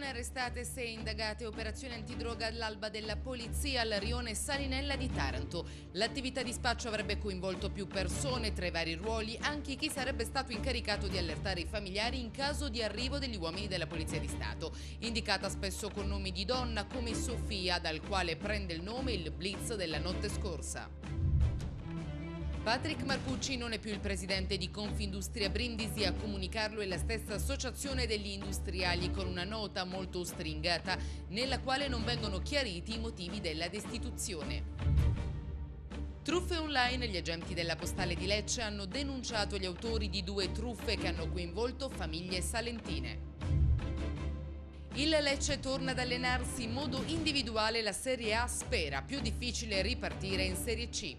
persone arrestate, sei indagate, operazione antidroga all'alba della polizia al rione Salinella di Taranto. L'attività di spaccio avrebbe coinvolto più persone tra i vari ruoli, anche chi sarebbe stato incaricato di allertare i familiari in caso di arrivo degli uomini della Polizia di Stato. Indicata spesso con nomi di donna come Sofia, dal quale prende il nome il blitz della notte scorsa. Patrick Marcucci non è più il presidente di Confindustria Brindisi, a comunicarlo è la stessa associazione degli industriali con una nota molto stringata nella quale non vengono chiariti i motivi della destituzione. Truffe online, gli agenti della postale di Lecce hanno denunciato gli autori di due truffe che hanno coinvolto famiglie salentine. Il Lecce torna ad allenarsi in modo individuale la Serie A spera, più difficile ripartire in Serie C.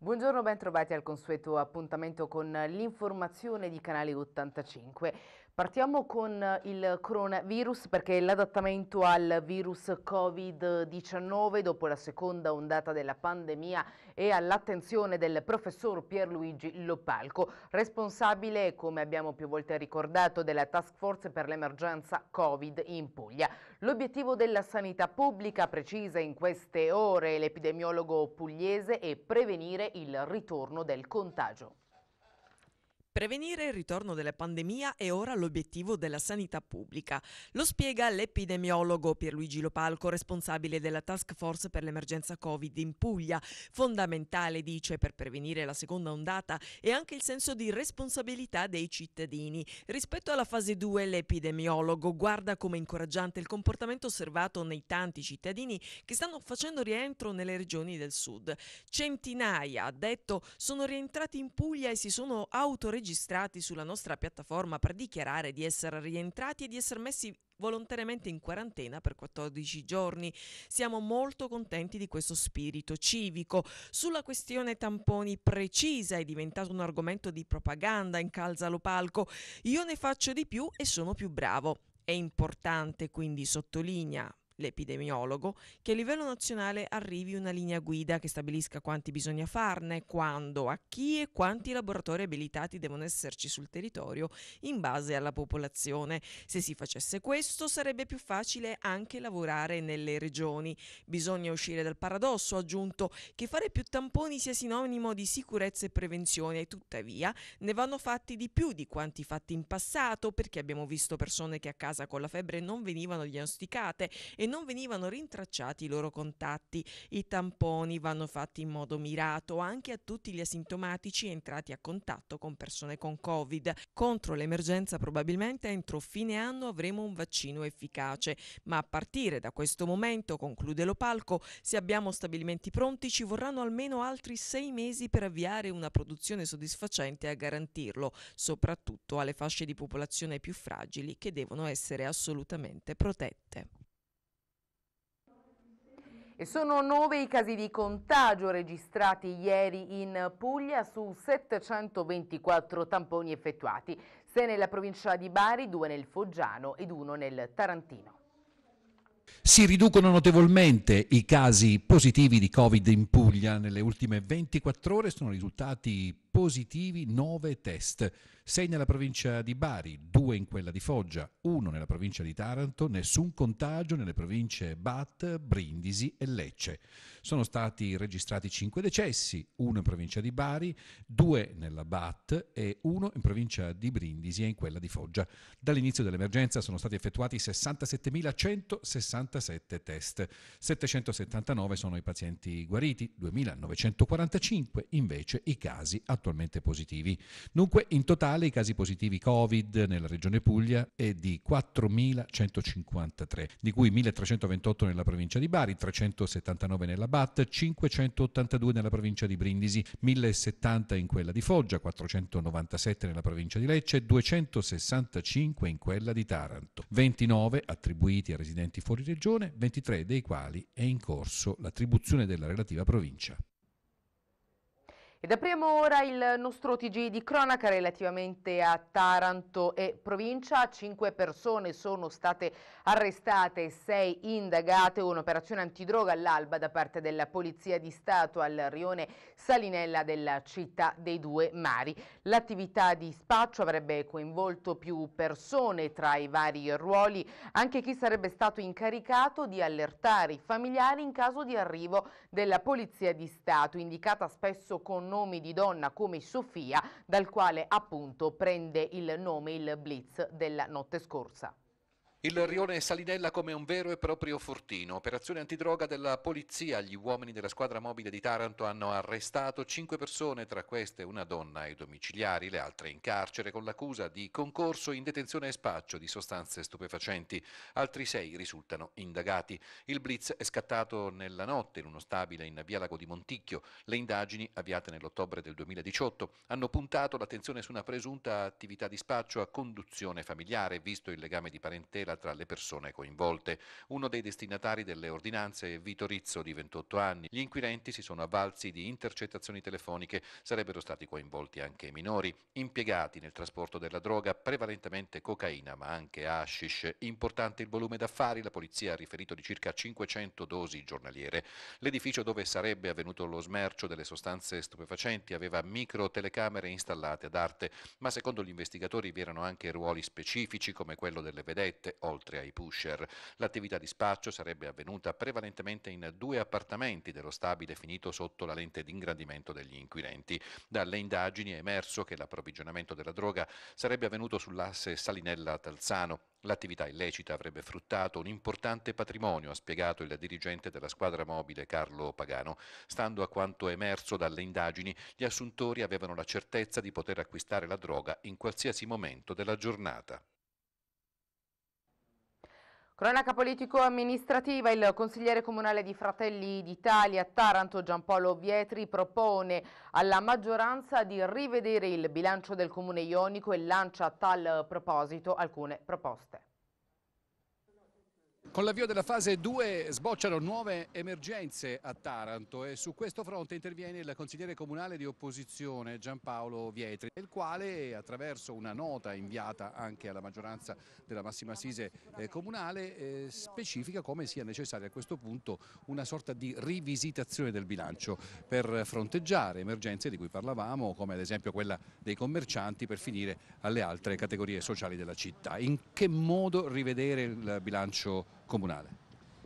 Buongiorno, ben trovati al consueto appuntamento con l'informazione di Canale 85. Partiamo con il coronavirus perché l'adattamento al virus Covid-19 dopo la seconda ondata della pandemia è all'attenzione del professor Pierluigi Lopalco, responsabile, come abbiamo più volte ricordato, della task force per l'emergenza Covid in Puglia. L'obiettivo della sanità pubblica, precisa in queste ore l'epidemiologo pugliese, è prevenire il ritorno del contagio. Prevenire il ritorno della pandemia è ora l'obiettivo della sanità pubblica. Lo spiega l'epidemiologo Pierluigi Lopalco, responsabile della task force per l'emergenza Covid in Puglia. Fondamentale, dice, per prevenire la seconda ondata è anche il senso di responsabilità dei cittadini. Rispetto alla fase 2, l'epidemiologo guarda come incoraggiante il comportamento osservato nei tanti cittadini che stanno facendo rientro nelle regioni del sud. Centinaia, ha detto, sono rientrati in Puglia e si sono autoregistrati registrati sulla nostra piattaforma per dichiarare di essere rientrati e di essere messi volontariamente in quarantena per 14 giorni. Siamo molto contenti di questo spirito civico. Sulla questione tamponi precisa è diventato un argomento di propaganda in calzalo palco. Io ne faccio di più e sono più bravo. È importante, quindi sottolinea l'epidemiologo, che a livello nazionale arrivi una linea guida che stabilisca quanti bisogna farne, quando, a chi e quanti laboratori abilitati devono esserci sul territorio in base alla popolazione. Se si facesse questo sarebbe più facile anche lavorare nelle regioni. Bisogna uscire dal paradosso, ha aggiunto, che fare più tamponi sia sinonimo di sicurezza e prevenzione tuttavia ne vanno fatti di più di quanti fatti in passato perché abbiamo visto persone che a casa con la febbre non venivano diagnosticate e non venivano rintracciati i loro contatti. I tamponi vanno fatti in modo mirato anche a tutti gli asintomatici entrati a contatto con persone con Covid. Contro l'emergenza probabilmente entro fine anno avremo un vaccino efficace, ma a partire da questo momento, conclude Lopalco, se abbiamo stabilimenti pronti ci vorranno almeno altri sei mesi per avviare una produzione soddisfacente a garantirlo, soprattutto alle fasce di popolazione più fragili che devono essere assolutamente protette. E sono nove i casi di contagio registrati ieri in Puglia su 724 tamponi effettuati, sei nella provincia di Bari, due nel Foggiano ed uno nel Tarantino. Si riducono notevolmente i casi positivi di Covid in Puglia. Nelle ultime 24 ore sono risultati positivi 9 test. 6 nella provincia di Bari, 2 in quella di Foggia, 1 nella provincia di Taranto, nessun contagio nelle province Bat, Brindisi e Lecce. Sono stati registrati 5 decessi, 1 in provincia di Bari, 2 nella Bat e 1 in provincia di Brindisi e in quella di Foggia. Dall'inizio dell'emergenza sono stati effettuati 67.167 test, 779 sono i pazienti guariti, 2.945 invece i casi attualmente positivi. Dunque in totale totale i casi positivi Covid nella regione Puglia è di 4.153, di cui 1.328 nella provincia di Bari, 379 nella BAT, 582 nella provincia di Brindisi, 1.070 in quella di Foggia, 497 nella provincia di Lecce, 265 in quella di Taranto, 29 attribuiti a residenti fuori regione, 23 dei quali è in corso l'attribuzione della relativa provincia. Ed apriamo ora il nostro TG di cronaca relativamente a Taranto e provincia. Cinque persone sono state arrestate, sei indagate, un'operazione antidroga all'alba da parte della Polizia di Stato al rione Salinella della città dei due mari. L'attività di spaccio avrebbe coinvolto più persone tra i vari ruoli, anche chi sarebbe stato incaricato di allertare i familiari in caso di arrivo della Polizia di Stato, indicata spesso con nomi di donna come Sofia, dal quale appunto prende il nome il blitz della notte scorsa. Il rione Salinella come un vero e proprio fortino. Operazione antidroga della polizia. Gli uomini della squadra mobile di Taranto hanno arrestato cinque persone, tra queste una donna e domiciliari, le altre in carcere con l'accusa di concorso in detenzione e spaccio di sostanze stupefacenti. Altri sei risultano indagati. Il blitz è scattato nella notte in uno stabile in via Lago di Monticchio. Le indagini, avviate nell'ottobre del 2018, hanno puntato l'attenzione su una presunta attività di spaccio a conduzione familiare, visto il legame di parentela tra le persone coinvolte. Uno dei destinatari delle ordinanze è Vito Rizzo, di 28 anni. Gli inquirenti si sono avvalsi di intercettazioni telefoniche, sarebbero stati coinvolti anche minori, impiegati nel trasporto della droga, prevalentemente cocaina ma anche hashish. Importante il volume d'affari, la polizia ha riferito di circa 500 dosi giornaliere. L'edificio dove sarebbe avvenuto lo smercio delle sostanze stupefacenti aveva micro telecamere installate ad arte, ma secondo gli investigatori vi erano anche ruoli specifici come quello delle vedette oltre ai pusher. L'attività di spaccio sarebbe avvenuta prevalentemente in due appartamenti dello stabile finito sotto la lente d'ingrandimento degli inquirenti. Dalle indagini è emerso che l'approvvigionamento della droga sarebbe avvenuto sull'asse Salinella-Talzano, L'attività illecita avrebbe fruttato un importante patrimonio, ha spiegato il dirigente della squadra mobile Carlo Pagano. Stando a quanto emerso dalle indagini, gli assuntori avevano la certezza di poter acquistare la droga in qualsiasi momento della giornata. Cronaca politico-amministrativa, il consigliere comunale di Fratelli d'Italia Taranto Giampaolo Vietri propone alla maggioranza di rivedere il bilancio del comune ionico e lancia a tal proposito alcune proposte. Con l'avvio della fase 2 sbocciano nuove emergenze a Taranto e su questo fronte interviene il consigliere comunale di opposizione Giampaolo Vietri, il quale attraverso una nota inviata anche alla maggioranza della massima assise eh, comunale eh, specifica come sia necessaria a questo punto una sorta di rivisitazione del bilancio per fronteggiare emergenze di cui parlavamo come ad esempio quella dei commercianti per finire alle altre categorie sociali della città. In che modo rivedere il bilancio comunale.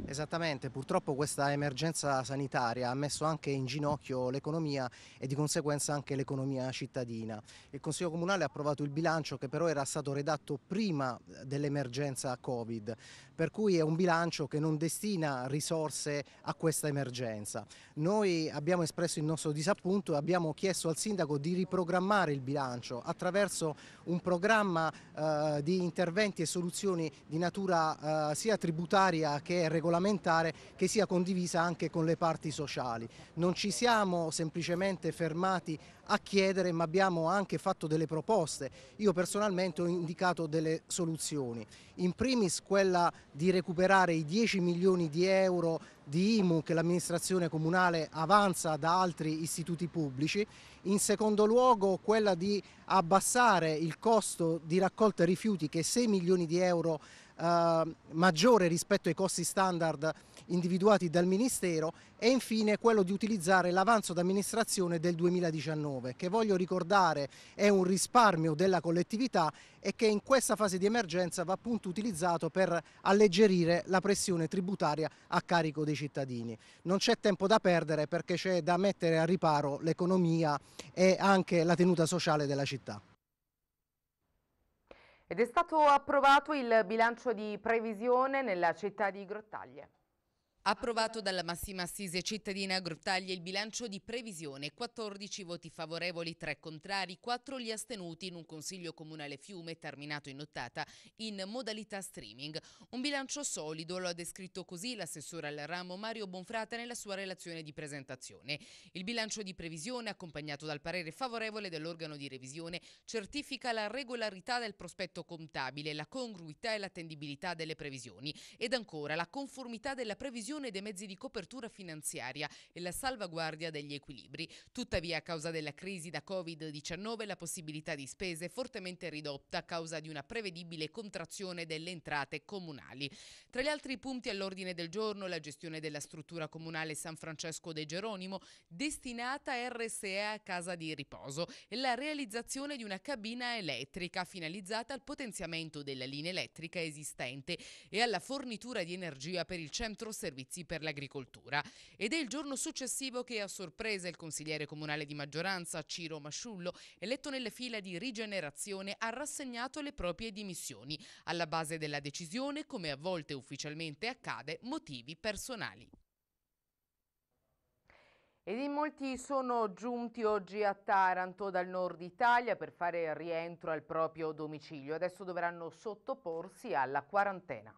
Esattamente, purtroppo questa emergenza sanitaria ha messo anche in ginocchio l'economia e di conseguenza anche l'economia cittadina. Il Consiglio Comunale ha approvato il bilancio che però era stato redatto prima dell'emergenza Covid, per cui è un bilancio che non destina risorse a questa emergenza. Noi abbiamo espresso il nostro disappunto e abbiamo chiesto al Sindaco di riprogrammare il bilancio attraverso un programma eh, di interventi e soluzioni di natura eh, sia tributaria che regolamentare regolamentare che sia condivisa anche con le parti sociali. Non ci siamo semplicemente fermati a chiedere ma abbiamo anche fatto delle proposte. Io personalmente ho indicato delle soluzioni. In primis quella di recuperare i 10 milioni di euro di IMU che l'amministrazione comunale avanza da altri istituti pubblici, in secondo luogo quella di abbassare il costo di raccolta rifiuti che 6 milioni di euro Ehm, maggiore rispetto ai costi standard individuati dal Ministero e infine quello di utilizzare l'avanzo d'amministrazione del 2019 che voglio ricordare è un risparmio della collettività e che in questa fase di emergenza va appunto utilizzato per alleggerire la pressione tributaria a carico dei cittadini. Non c'è tempo da perdere perché c'è da mettere a riparo l'economia e anche la tenuta sociale della città. Ed è stato approvato il bilancio di previsione nella città di Grottaglie. Approvato dalla massima assise cittadina Grottaglie il bilancio di previsione, 14 voti favorevoli, 3 contrari, 4 gli astenuti in un consiglio comunale Fiume terminato in nottata in modalità streaming. Un bilancio solido, lo ha descritto così l'assessore al ramo Mario Bonfrata nella sua relazione di presentazione. Il bilancio di previsione, accompagnato dal parere favorevole dell'organo di revisione, certifica la regolarità del prospetto contabile, la congruità e l'attendibilità delle previsioni ed ancora la conformità della previsione revisione dei mezzi di copertura finanziaria e la salvaguardia degli equilibri. Tuttavia, a causa della crisi da Covid-19, la possibilità di spese è fortemente ridotta a causa di una prevedibile contrazione delle entrate comunali. Tra gli altri punti all'ordine del giorno, la gestione della struttura comunale San Francesco De Geronimo, destinata a RSE a Casa di Riposo, e la realizzazione di una cabina elettrica finalizzata al potenziamento della linea elettrica esistente e alla fornitura di energia per il centro servizio servizi per l'agricoltura. Ed è il giorno successivo che a sorpresa il consigliere comunale di maggioranza Ciro Masciullo, eletto nelle fila di rigenerazione, ha rassegnato le proprie dimissioni. Alla base della decisione, come a volte ufficialmente accade, motivi personali. Ed in molti sono giunti oggi a Taranto dal nord Italia per fare rientro al proprio domicilio. Adesso dovranno sottoporsi alla quarantena.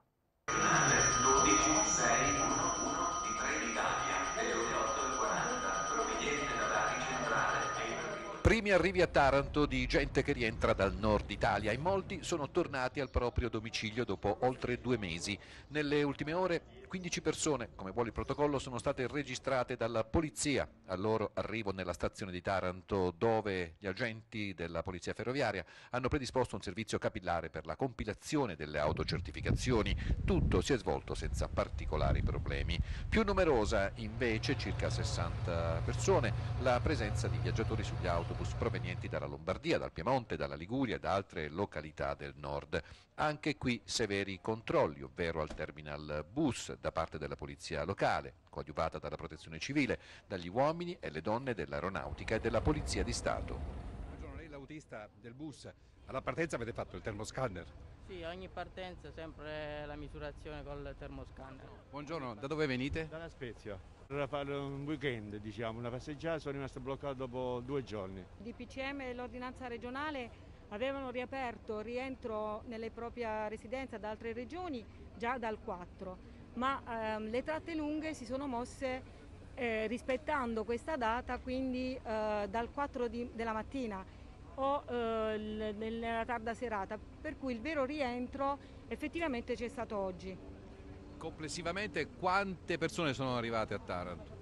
Primi arrivi a Taranto di gente che rientra dal nord Italia e molti sono tornati al proprio domicilio dopo oltre due mesi. Nelle ultime ore 15 persone, come vuole il protocollo, sono state registrate dalla polizia al loro arrivo nella stazione di Taranto, dove gli agenti della polizia ferroviaria hanno predisposto un servizio capillare per la compilazione delle autocertificazioni. Tutto si è svolto senza particolari problemi. Più numerosa, invece, circa 60 persone, la presenza di viaggiatori sugli autobus provenienti dalla Lombardia, dal Piemonte, dalla Liguria e da altre località del nord. Anche qui severi controlli, ovvero al terminal bus da parte della polizia locale, coadiuvata dalla protezione civile, dagli uomini e le donne dell'aeronautica e della polizia di Stato. Buongiorno, lei l'autista del bus, alla partenza avete fatto il termoscanner? Sì, ogni partenza sempre la misurazione col termoscanner. Buongiorno, da dove venite? Dalla Spezia. Era fare un weekend, diciamo, una passeggiata, sono rimasto bloccato dopo due giorni. Il DPCM e l'ordinanza regionale avevano riaperto il rientro nelle proprie residenze da altre regioni già dal 4 ma ehm, le tratte lunghe si sono mosse eh, rispettando questa data, quindi eh, dal 4 di, della mattina o eh, nella tarda serata, per cui il vero rientro effettivamente c'è stato oggi. Complessivamente quante persone sono arrivate a Taranto?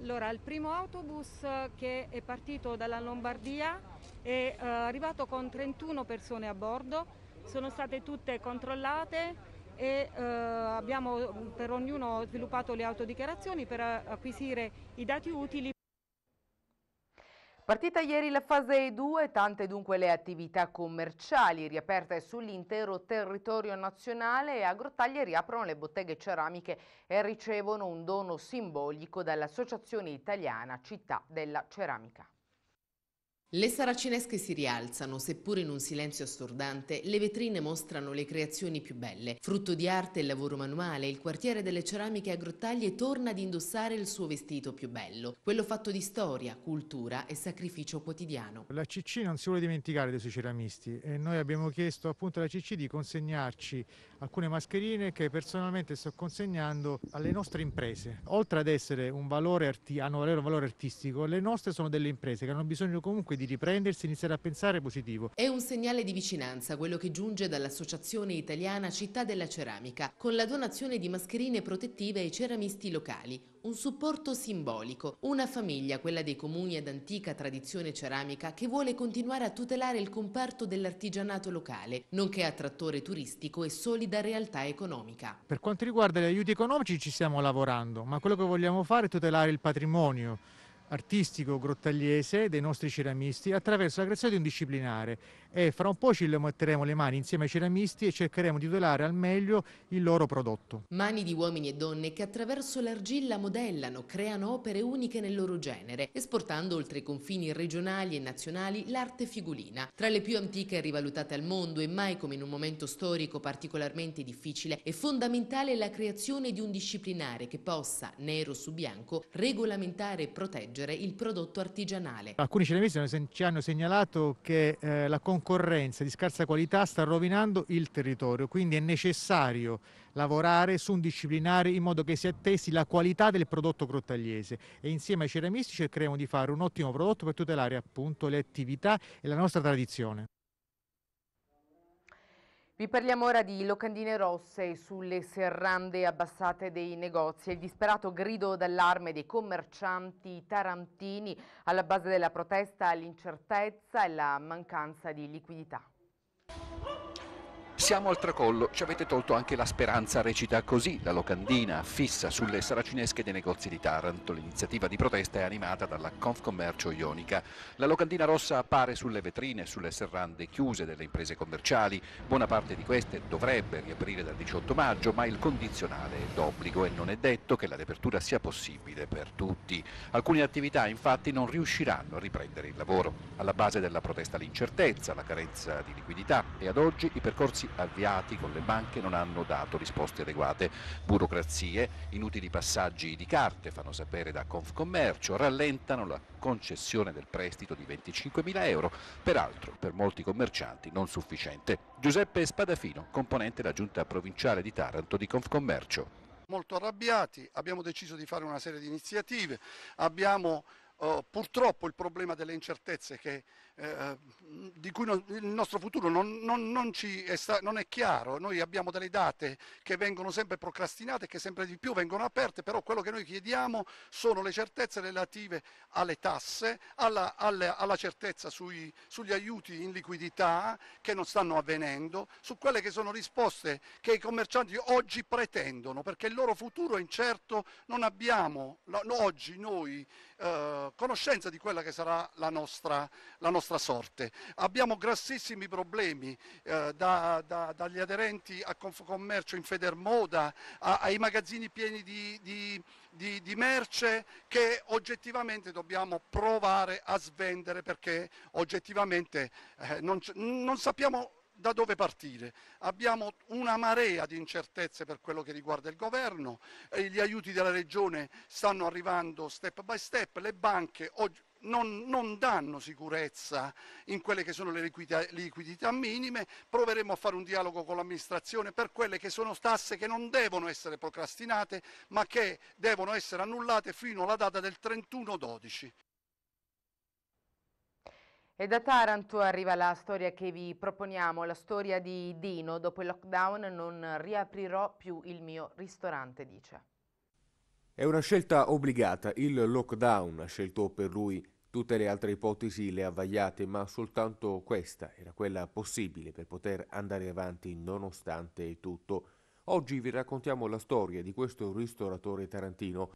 Allora, il primo autobus che è partito dalla Lombardia è eh, arrivato con 31 persone a bordo, sono state tutte controllate, e eh, abbiamo per ognuno sviluppato le autodichiarazioni per eh, acquisire i dati utili. Partita ieri la fase 2, tante dunque le attività commerciali riaperte sull'intero territorio nazionale e a Grottaglie riaprono le botteghe ceramiche e ricevono un dono simbolico dall'Associazione Italiana Città della Ceramica. Le saracinesche si rialzano, seppur in un silenzio assordante, le vetrine mostrano le creazioni più belle. Frutto di arte e lavoro manuale, il quartiere delle ceramiche a Grottaglie torna ad indossare il suo vestito più bello, quello fatto di storia, cultura e sacrificio quotidiano. La CC non si vuole dimenticare dei suoi ceramisti e noi abbiamo chiesto appunto alla CC di consegnarci alcune mascherine che personalmente sto consegnando alle nostre imprese. Oltre ad essere un valore, hanno un valore artistico, le nostre sono delle imprese che hanno bisogno comunque di di riprendersi e iniziare a pensare positivo. È un segnale di vicinanza quello che giunge dall'Associazione Italiana Città della Ceramica con la donazione di mascherine protettive ai ceramisti locali, un supporto simbolico, una famiglia, quella dei comuni ad antica tradizione ceramica, che vuole continuare a tutelare il comparto dell'artigianato locale, nonché attrattore turistico e solida realtà economica. Per quanto riguarda gli aiuti economici ci stiamo lavorando, ma quello che vogliamo fare è tutelare il patrimonio artistico grottagliese dei nostri ceramisti attraverso la creazione di un disciplinare e fra un po' ci metteremo le mani insieme ai ceramisti e cercheremo di tutelare al meglio il loro prodotto. Mani di uomini e donne che attraverso l'argilla modellano, creano opere uniche nel loro genere, esportando oltre i confini regionali e nazionali l'arte figulina, tra le più antiche e rivalutate al mondo e mai come in un momento storico particolarmente difficile è fondamentale la creazione di un disciplinare che possa, nero su bianco, regolamentare e proteggere il prodotto artigianale. Alcuni ceramisti ci hanno segnalato che eh, la concorrenza concorrenza di scarsa qualità sta rovinando il territorio, quindi è necessario lavorare su un disciplinare in modo che si attesti la qualità del prodotto grottagliese e insieme ai ceramisti cercheremo di fare un ottimo prodotto per tutelare appunto le attività e la nostra tradizione. Vi parliamo ora di locandine rosse sulle serrande abbassate dei negozi e il disperato grido d'allarme dei commercianti tarantini alla base della protesta l'incertezza e la mancanza di liquidità. Siamo al tracollo, ci avete tolto anche la speranza recita così, la locandina fissa sulle saracinesche dei negozi di Taranto. L'iniziativa di protesta è animata dalla Confcommercio Ionica. La locandina rossa appare sulle vetrine, sulle serrande chiuse delle imprese commerciali. Buona parte di queste dovrebbe riaprire dal 18 maggio, ma il condizionale è d'obbligo e non è detto che la riapertura sia possibile per tutti. Alcune attività infatti non riusciranno a riprendere il lavoro. Alla base della protesta l'incertezza, la carenza di liquidità e ad oggi i percorsi avviati con le banche non hanno dato risposte adeguate. Burocrazie, inutili passaggi di carte, fanno sapere da Confcommercio, rallentano la concessione del prestito di 25 mila euro, peraltro per molti commercianti non sufficiente. Giuseppe Spadafino, componente della giunta provinciale di Taranto di Confcommercio. Molto arrabbiati, abbiamo deciso di fare una serie di iniziative, abbiamo Uh, purtroppo il problema delle incertezze che di cui no, il nostro futuro non, non, non, è sta, non, è chiaro. Noi abbiamo delle date che vengono sempre procrastinate, e che sempre di più vengono aperte, però quello che noi chiediamo sono le certezze relative alle tasse, alla, alla, alla certezza sui, sugli aiuti in liquidità che non stanno avvenendo, su quelle che sono risposte che i commercianti oggi pretendono, perché il loro futuro è incerto, non abbiamo oggi noi eh, conoscenza di quella che sarà la nostra, la nostra sorte. Abbiamo grassissimi problemi eh, da, da, dagli aderenti a Confcommercio in Federmoda a, ai magazzini pieni di, di, di, di merce che oggettivamente dobbiamo provare a svendere perché oggettivamente eh, non, non sappiamo da dove partire. Abbiamo una marea di incertezze per quello che riguarda il governo, gli aiuti della regione stanno arrivando step by step, le banche oggi non, non, danno sicurezza in quelle che sono le liquidità, liquidità minime, proveremo a fare un dialogo con l'amministrazione per quelle che sono tasse che non devono essere procrastinate ma che devono essere annullate fino alla data del 31-12. E da Taranto arriva la storia che vi proponiamo, la storia di Dino. Dopo il lockdown non riaprirò più il mio ristorante, dice. È una scelta obbligata. Il lockdown ha scelto per lui Tutte le altre ipotesi le avvaiate, ma soltanto questa era quella possibile per poter andare avanti nonostante tutto. Oggi vi raccontiamo la storia di questo ristoratore tarantino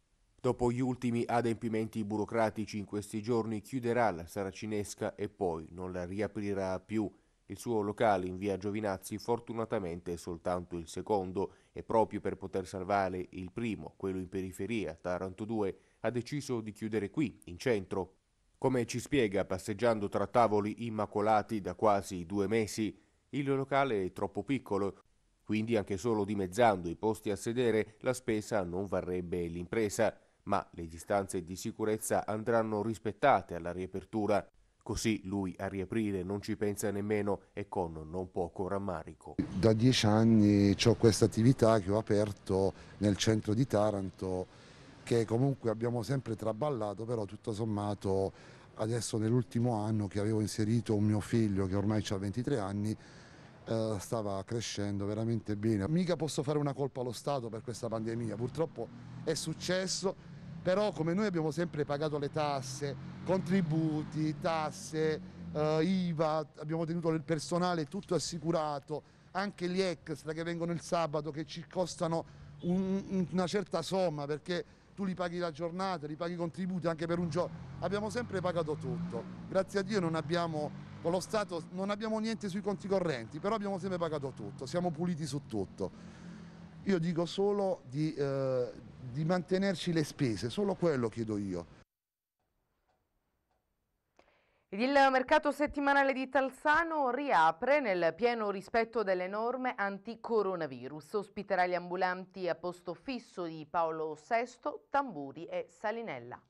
Dopo gli ultimi adempimenti burocratici in questi giorni chiuderà la saracinesca e poi non la riaprirà più. Il suo locale in via Giovinazzi fortunatamente è soltanto il secondo e proprio per poter salvare il primo, quello in periferia, Taranto 2, ha deciso di chiudere qui, in centro. Come ci spiega passeggiando tra tavoli immacolati da quasi due mesi, il locale è troppo piccolo, quindi anche solo dimezzando i posti a sedere la spesa non varrebbe l'impresa ma le distanze di sicurezza andranno rispettate alla riapertura. Così lui a riaprire non ci pensa nemmeno e con non poco rammarico. Da dieci anni ho questa attività che ho aperto nel centro di Taranto che comunque abbiamo sempre traballato, però tutto sommato adesso nell'ultimo anno che avevo inserito un mio figlio che ormai ha 23 anni, eh, stava crescendo veramente bene. Mica posso fare una colpa allo Stato per questa pandemia, purtroppo è successo, però come noi abbiamo sempre pagato le tasse, contributi, tasse, eh, IVA, abbiamo tenuto il personale tutto assicurato, anche gli extra che vengono il sabato che ci costano un, una certa somma perché tu li paghi la giornata, li paghi i contributi anche per un giorno, abbiamo sempre pagato tutto, grazie a Dio non abbiamo, con lo Stato non abbiamo niente sui conti correnti, però abbiamo sempre pagato tutto, siamo puliti su tutto. Io dico solo di... Eh, di mantenerci le spese, solo quello chiedo io. Il mercato settimanale di Talsano riapre nel pieno rispetto delle norme anti-coronavirus. Ospiterà gli ambulanti a posto fisso di Paolo VI, Tamburi e Salinella.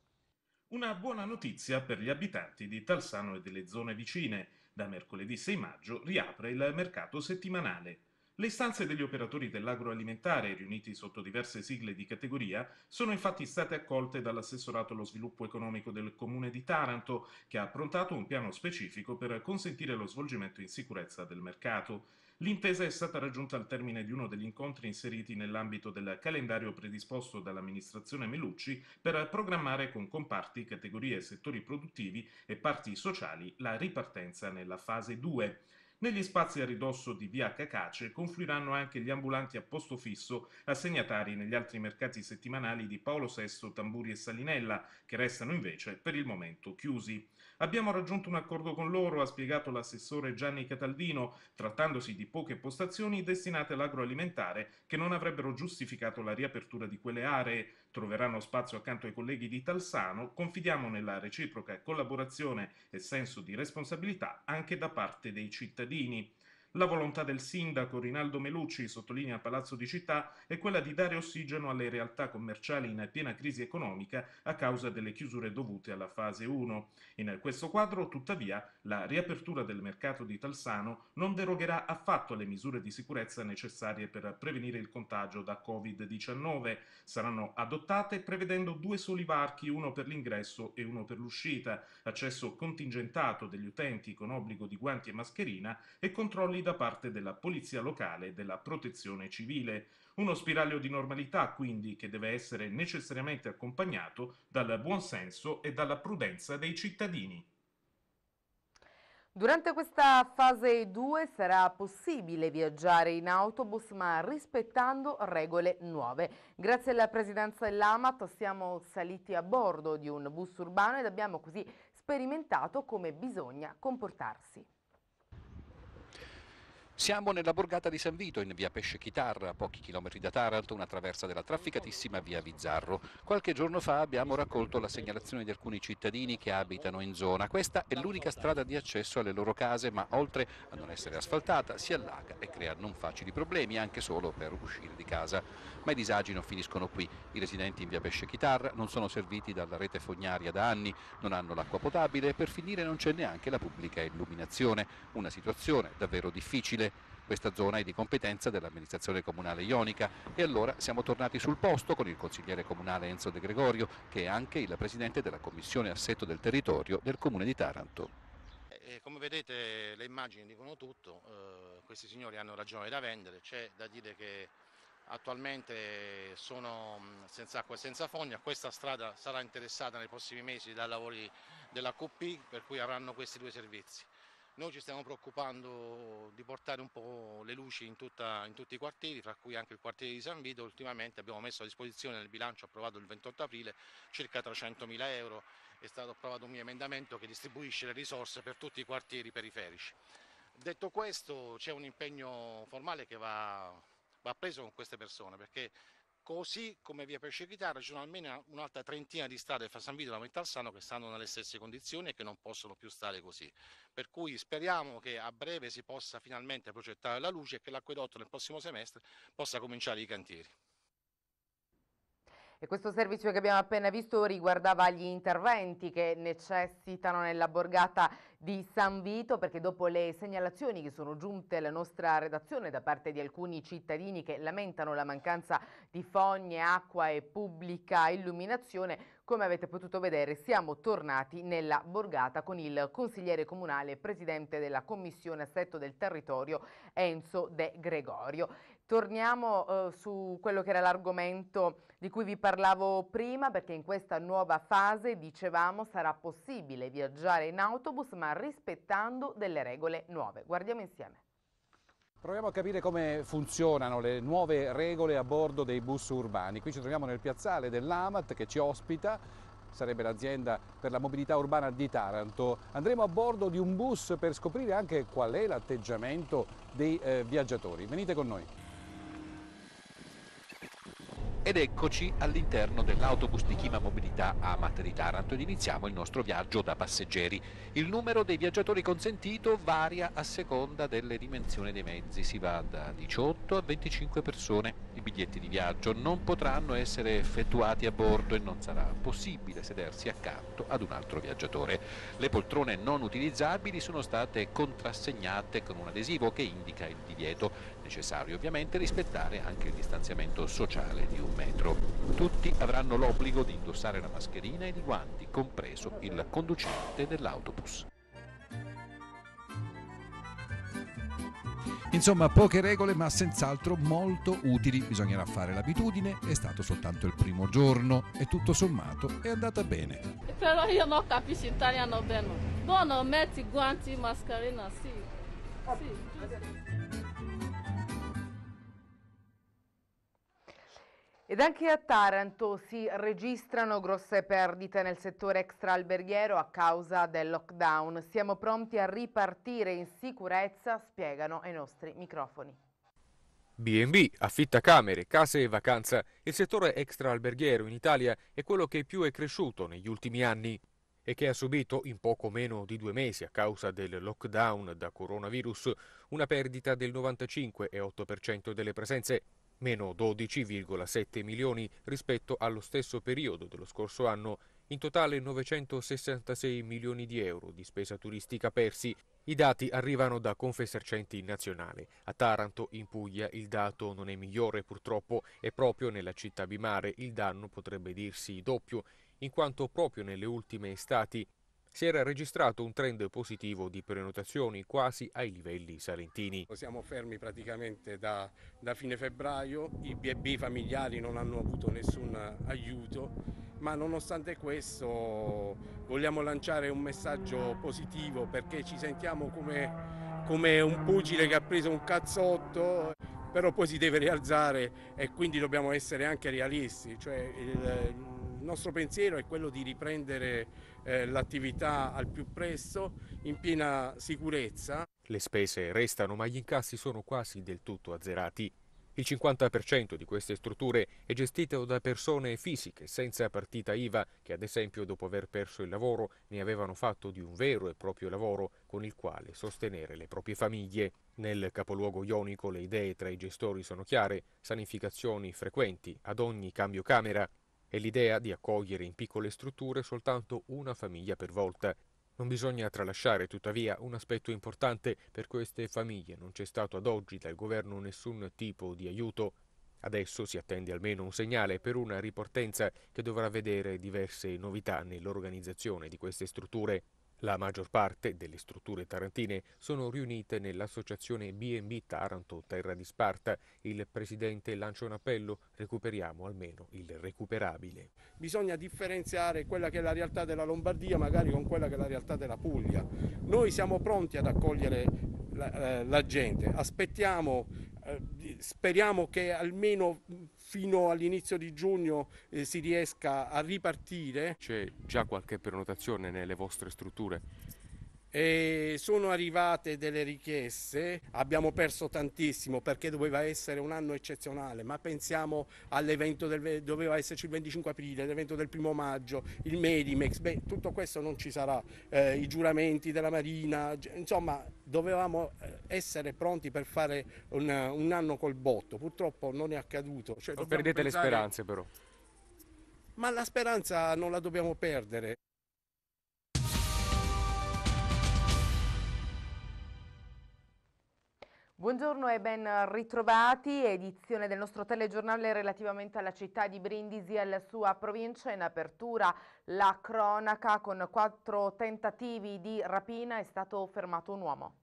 Una buona notizia per gli abitanti di Talsano e delle zone vicine. Da mercoledì 6 maggio riapre il mercato settimanale. Le istanze degli operatori dell'agroalimentare, riuniti sotto diverse sigle di categoria, sono infatti state accolte dall'assessorato allo sviluppo economico del Comune di Taranto, che ha approntato un piano specifico per consentire lo svolgimento in sicurezza del mercato. L'intesa è stata raggiunta al termine di uno degli incontri inseriti nell'ambito del calendario predisposto dall'amministrazione Melucci per programmare con comparti, categorie, settori produttivi e parti sociali la ripartenza nella fase 2. Negli spazi a ridosso di via Cacace confluiranno anche gli ambulanti a posto fisso assegnatari negli altri mercati settimanali di Paolo VI, Tamburi e Salinella, che restano invece per il momento chiusi. Abbiamo raggiunto un accordo con loro, ha spiegato l'assessore Gianni Cataldino, trattandosi di poche postazioni destinate all'agroalimentare che non avrebbero giustificato la riapertura di quelle aree. Troveranno spazio accanto ai colleghi di Talsano, confidiamo nella reciproca collaborazione e senso di responsabilità anche da parte dei cittadini. La volontà del sindaco Rinaldo Melucci, sottolinea Palazzo di Città, è quella di dare ossigeno alle realtà commerciali in piena crisi economica a causa delle chiusure dovute alla fase 1. In questo quadro, tuttavia, la riapertura del mercato di Talsano non derogherà affatto alle misure di sicurezza necessarie per prevenire il contagio da Covid-19. Saranno adottate prevedendo due soli varchi, uno per l'ingresso e uno per l'uscita, accesso contingentato degli utenti con obbligo di guanti e mascherina e controlli da parte della polizia locale e della protezione civile. Uno spiraglio di normalità, quindi, che deve essere necessariamente accompagnato dal buonsenso e dalla prudenza dei cittadini. Durante questa fase 2 sarà possibile viaggiare in autobus ma rispettando regole nuove. Grazie alla presidenza dell'AMAT siamo saliti a bordo di un bus urbano ed abbiamo così sperimentato come bisogna comportarsi. Siamo nella borgata di San Vito, in via Pesce Chitarra, a pochi chilometri da Taranto, una traversa della trafficatissima via Bizzarro. Qualche giorno fa abbiamo raccolto la segnalazione di alcuni cittadini che abitano in zona. Questa è l'unica strada di accesso alle loro case, ma oltre a non essere asfaltata, si allaga e crea non facili problemi anche solo per uscire di casa. Ma i disagi non finiscono qui. I residenti in via Pesce Chitarra non sono serviti dalla rete fognaria da anni, non hanno l'acqua potabile e per finire non c'è neanche la pubblica illuminazione. Una situazione davvero difficile questa zona è di competenza dell'amministrazione comunale ionica e allora siamo tornati sul posto con il consigliere comunale Enzo De Gregorio che è anche il presidente della commissione assetto del territorio del comune di Taranto. Eh, eh, come vedete le immagini dicono tutto, eh, questi signori hanno ragione da vendere, c'è da dire che attualmente sono mm, senza acqua e senza fogna, questa strada sarà interessata nei prossimi mesi dai lavori della QP per cui avranno questi due servizi. Noi ci stiamo preoccupando di portare un po' le luci in, tutta, in, tutti i quartieri, fra cui anche il quartiere di San Vito. Ultimamente abbiamo messo a disposizione nel bilancio approvato il 28 aprile circa 300.000 euro. È stato approvato un mio emendamento che distribuisce le risorse per tutti i quartieri periferici. Detto questo c'è un impegno formale che va, va preso con queste persone perché così come via Pesce Chitarra ci sono almeno un'altra trentina di strade fra San Vito e Metalsano che stanno nelle stesse condizioni e che non possono più stare così. Per cui speriamo che a breve si possa finalmente progettare la luce e che l'acquedotto nel prossimo semestre possa cominciare i cantieri. E questo servizio che abbiamo appena visto riguardava gli interventi che necessitano nella borgata di San Vito perché dopo le segnalazioni che sono giunte alla nostra redazione da parte di alcuni cittadini che lamentano la mancanza di fogne, acqua e pubblica illuminazione, come avete potuto vedere siamo tornati nella borgata con il consigliere comunale e presidente della Commissione Assetto del Territorio Enzo De Gregorio. Torniamo eh, su quello che era l'argomento di cui vi parlavo prima, perché in questa nuova fase, dicevamo, sarà possibile viaggiare in autobus, ma rispettando delle regole nuove. Guardiamo insieme. Proviamo a capire come funzionano le nuove regole a bordo dei bus urbani. Qui ci troviamo nel piazzale dell'Amat che ci ospita, sarebbe l'azienda per la mobilità urbana di Taranto. Andremo a bordo di un bus per scoprire anche qual è l'atteggiamento dei eh, viaggiatori. Venite con noi. Ed eccoci all'interno dell'autobus di Chima Mobilità Amate di Taranto ed iniziamo il nostro viaggio da passeggeri. Il numero dei viaggiatori consentito varia a seconda delle dimensioni dei mezzi, si va da 18 a 25 persone. I biglietti di viaggio non potranno essere effettuati a bordo e non sarà possibile sedersi accanto ad un altro viaggiatore. Le poltrone non utilizzabili sono state contrassegnate con un adesivo che indica il divieto necessario ovviamente rispettare anche il distanziamento sociale di un metro. Tutti avranno l'obbligo di indossare la mascherina e i guanti, compreso il conducente dell'autobus. Insomma, poche regole ma senz'altro molto utili, bisognerà fare l'abitudine, è stato soltanto il primo giorno e tutto sommato è andata bene. Però io non capisco italiano bene. Buono, metti guanti, mascherina, sì. sì giusto. Ed anche a Taranto si registrano grosse perdite nel settore extraalberghiero a causa del lockdown. Siamo pronti a ripartire in sicurezza, spiegano i nostri microfoni. B&B, affitta camere, case e vacanza. Il settore extraalberghiero in Italia è quello che più è cresciuto negli ultimi anni e che ha subito in poco meno di due mesi a causa del lockdown da coronavirus una perdita del 95,8% delle presenze meno 12,7 milioni rispetto allo stesso periodo dello scorso anno, in totale 966 milioni di euro di spesa turistica persi. I dati arrivano da Confesercenti Nazionale. A Taranto, in Puglia, il dato non è migliore purtroppo e proprio nella città bimare il danno potrebbe dirsi doppio, in quanto proprio nelle ultime estati si era registrato un trend positivo di prenotazioni quasi ai livelli salentini. Siamo fermi praticamente da, da fine febbraio, i BB familiari non hanno avuto nessun aiuto ma nonostante questo vogliamo lanciare un messaggio positivo perché ci sentiamo come, come un pugile che ha preso un cazzotto però poi si deve rialzare e quindi dobbiamo essere anche realisti, cioè il, il nostro pensiero è quello di riprendere eh, l'attività al più presto, in piena sicurezza. Le spese restano, ma gli incassi sono quasi del tutto azzerati. Il 50% di queste strutture è gestito da persone fisiche senza partita IVA che ad esempio dopo aver perso il lavoro ne avevano fatto di un vero e proprio lavoro con il quale sostenere le proprie famiglie. Nel capoluogo ionico le idee tra i gestori sono chiare, sanificazioni frequenti ad ogni cambio camera e l'idea di accogliere in piccole strutture soltanto una famiglia per volta. Non bisogna tralasciare tuttavia un aspetto importante per queste famiglie, non c'è stato ad oggi dal governo nessun tipo di aiuto. Adesso si attende almeno un segnale per una ripartenza che dovrà vedere diverse novità nell'organizzazione di queste strutture. La maggior parte delle strutture tarantine sono riunite nell'associazione B&B Taranto Terra di Sparta. Il presidente lancia un appello, recuperiamo almeno il recuperabile. Bisogna differenziare quella che è la realtà della Lombardia magari con quella che è la realtà della Puglia. Noi siamo pronti ad accogliere la, eh, la gente, aspettiamo eh, speriamo che almeno fino all'inizio di giugno eh, si riesca a ripartire. C'è già qualche prenotazione nelle vostre strutture? E sono arrivate delle richieste, abbiamo perso tantissimo perché doveva essere un anno eccezionale, ma pensiamo all'evento del doveva esserci il 25 aprile, l'evento del primo maggio, il Medimex, beh, tutto questo non ci sarà, eh, i giuramenti della Marina, insomma dovevamo eh, essere pronti per fare un, un anno col botto, purtroppo non è accaduto. Cioè, perdete pensare... le speranze però. Ma la speranza non la dobbiamo perdere. Buongiorno e ben ritrovati, edizione del nostro telegiornale relativamente alla città di Brindisi e alla sua provincia. In apertura la cronaca con quattro tentativi di rapina è stato fermato un uomo.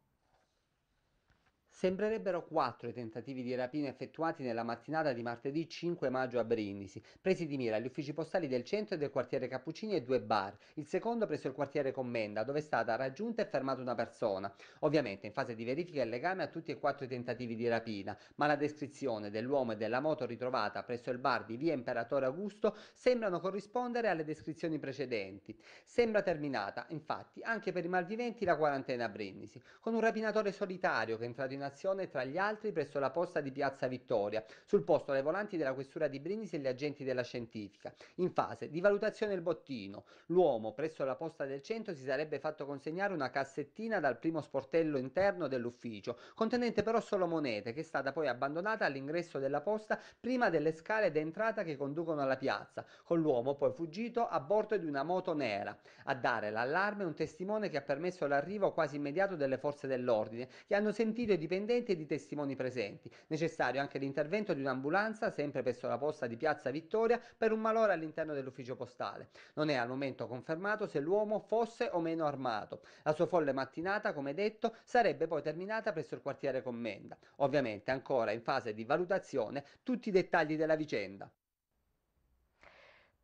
Sembrerebbero quattro i tentativi di rapina effettuati nella mattinata di martedì 5 maggio a Brindisi, presi di mira gli uffici postali del centro e del quartiere Cappuccini e due bar, il secondo presso il quartiere Commenda, dove è stata raggiunta e fermata una persona. Ovviamente in fase di verifica il legame a tutti e quattro i tentativi di rapina, ma la descrizione dell'uomo e della moto ritrovata presso il bar di via Imperatore Augusto sembrano corrispondere alle descrizioni precedenti. Sembra terminata, infatti, anche per i malviventi la quarantena a Brindisi, con un rapinatore solitario che è entrato in coordinazione tra gli altri presso la posta di Piazza Vittoria, sul posto le volanti della questura di Brindisi e gli agenti della scientifica. In fase di valutazione il bottino, l'uomo presso la posta del centro si sarebbe fatto consegnare una cassettina dal primo sportello interno dell'ufficio, contenente però solo monete, che è stata poi abbandonata all'ingresso della posta prima delle scale d'entrata che conducono alla piazza, con l'uomo poi fuggito a bordo di una moto nera. A dare l'allarme un testimone che ha permesso l'arrivo quasi immediato delle forze dell'ordine, che hanno sentito e di dipendenti e di testimoni presenti. Necessario anche l'intervento di un'ambulanza, sempre presso la posta di Piazza Vittoria, per un malore all'interno dell'ufficio postale. Non è al momento confermato se l'uomo fosse o meno armato. La sua folle mattinata, come detto, sarebbe poi terminata presso il quartiere Commenda. Ovviamente ancora in fase di valutazione tutti i dettagli della vicenda.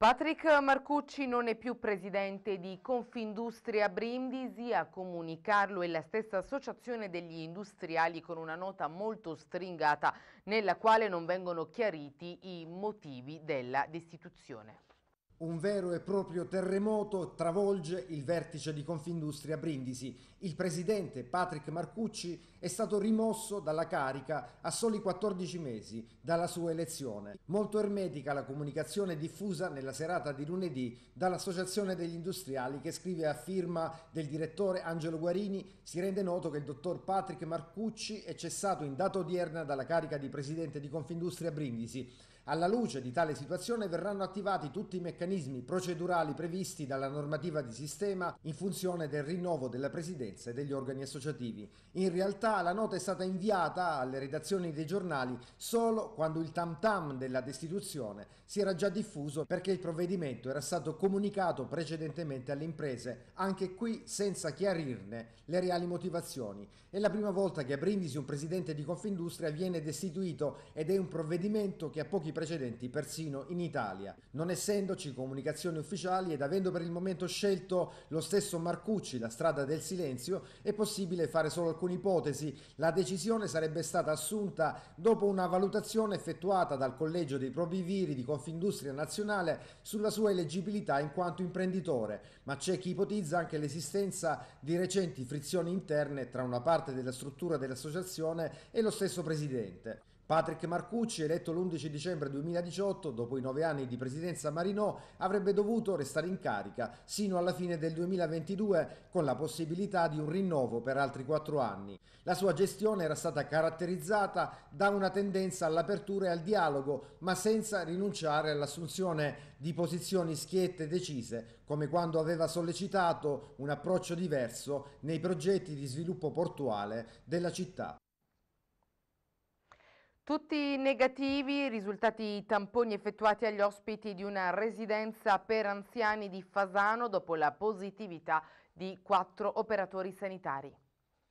Patrick Marcucci non è più presidente di Confindustria Brindisi, a comunicarlo è la stessa associazione degli industriali con una nota molto stringata nella quale non vengono chiariti i motivi della destituzione. Un vero e proprio terremoto travolge il vertice di Confindustria Brindisi. Il presidente Patrick Marcucci è stato rimosso dalla carica a soli 14 mesi dalla sua elezione. Molto ermetica la comunicazione diffusa nella serata di lunedì dall'Associazione degli Industriali che scrive a firma del direttore Angelo Guarini si rende noto che il dottor Patrick Marcucci è cessato in data odierna dalla carica di presidente di Confindustria Brindisi alla luce di tale situazione verranno attivati tutti i meccanismi procedurali previsti dalla normativa di sistema in funzione del rinnovo della presidenza e degli organi associativi. In realtà la nota è stata inviata alle redazioni dei giornali solo quando il tam tam della destituzione si era già diffuso perché il provvedimento era stato comunicato precedentemente alle imprese, anche qui senza chiarirne le reali motivazioni. È la prima volta che a Brindisi un presidente di Confindustria viene destituito ed è un provvedimento che ha pochi precedenti persino in Italia. Non essendoci comunicazioni ufficiali ed avendo per il momento scelto lo stesso Marcucci la strada del silenzio, è possibile fare solo alcune ipotesi. La decisione sarebbe stata assunta dopo una valutazione effettuata dal collegio dei propri viri di Confindustria Confindustria Nazionale sulla sua eleggibilità in quanto imprenditore, ma c'è chi ipotizza anche l'esistenza di recenti frizioni interne tra una parte della struttura dell'associazione e lo stesso presidente. Patrick Marcucci, eletto l'11 dicembre 2018, dopo i nove anni di presidenza Marinò, avrebbe dovuto restare in carica sino alla fine del 2022 con la possibilità di un rinnovo per altri quattro anni. La sua gestione era stata caratterizzata da una tendenza all'apertura e al dialogo, ma senza rinunciare all'assunzione di posizioni schiette e decise, come quando aveva sollecitato un approccio diverso nei progetti di sviluppo portuale della città. Tutti negativi, risultati tamponi effettuati agli ospiti di una residenza per anziani di Fasano dopo la positività di quattro operatori sanitari.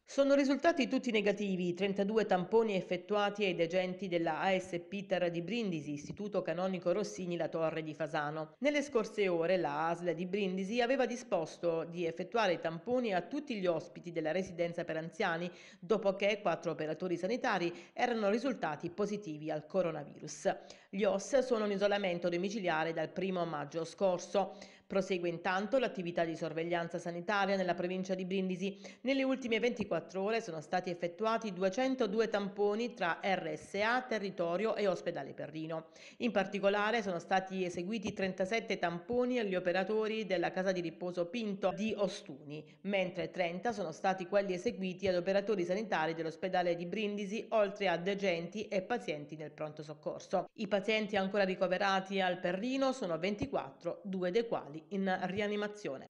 Sono risultati tutti negativi, i 32 tamponi effettuati ai degenti della ASP Terra di Brindisi, Istituto Canonico Rossini La Torre di Fasano. Nelle scorse ore la ASL di Brindisi aveva disposto di effettuare i tamponi a tutti gli ospiti della residenza per anziani, dopo che quattro operatori sanitari erano risultati positivi al coronavirus. Gli OS sono in isolamento domiciliare dal 1 maggio scorso. Prosegue intanto l'attività di sorveglianza sanitaria nella provincia di Brindisi. Nelle ultime 24 ore sono stati effettuati 202 tamponi tra RSA, territorio e ospedale Perrino. In particolare sono stati eseguiti 37 tamponi agli operatori della casa di riposo Pinto di Ostuni, mentre 30 sono stati quelli eseguiti ad operatori sanitari dell'ospedale di Brindisi, oltre a degenti e pazienti nel pronto soccorso. I pazienti ancora ricoverati al Perrino sono 24, due dei quali Lombardi in rianimazione.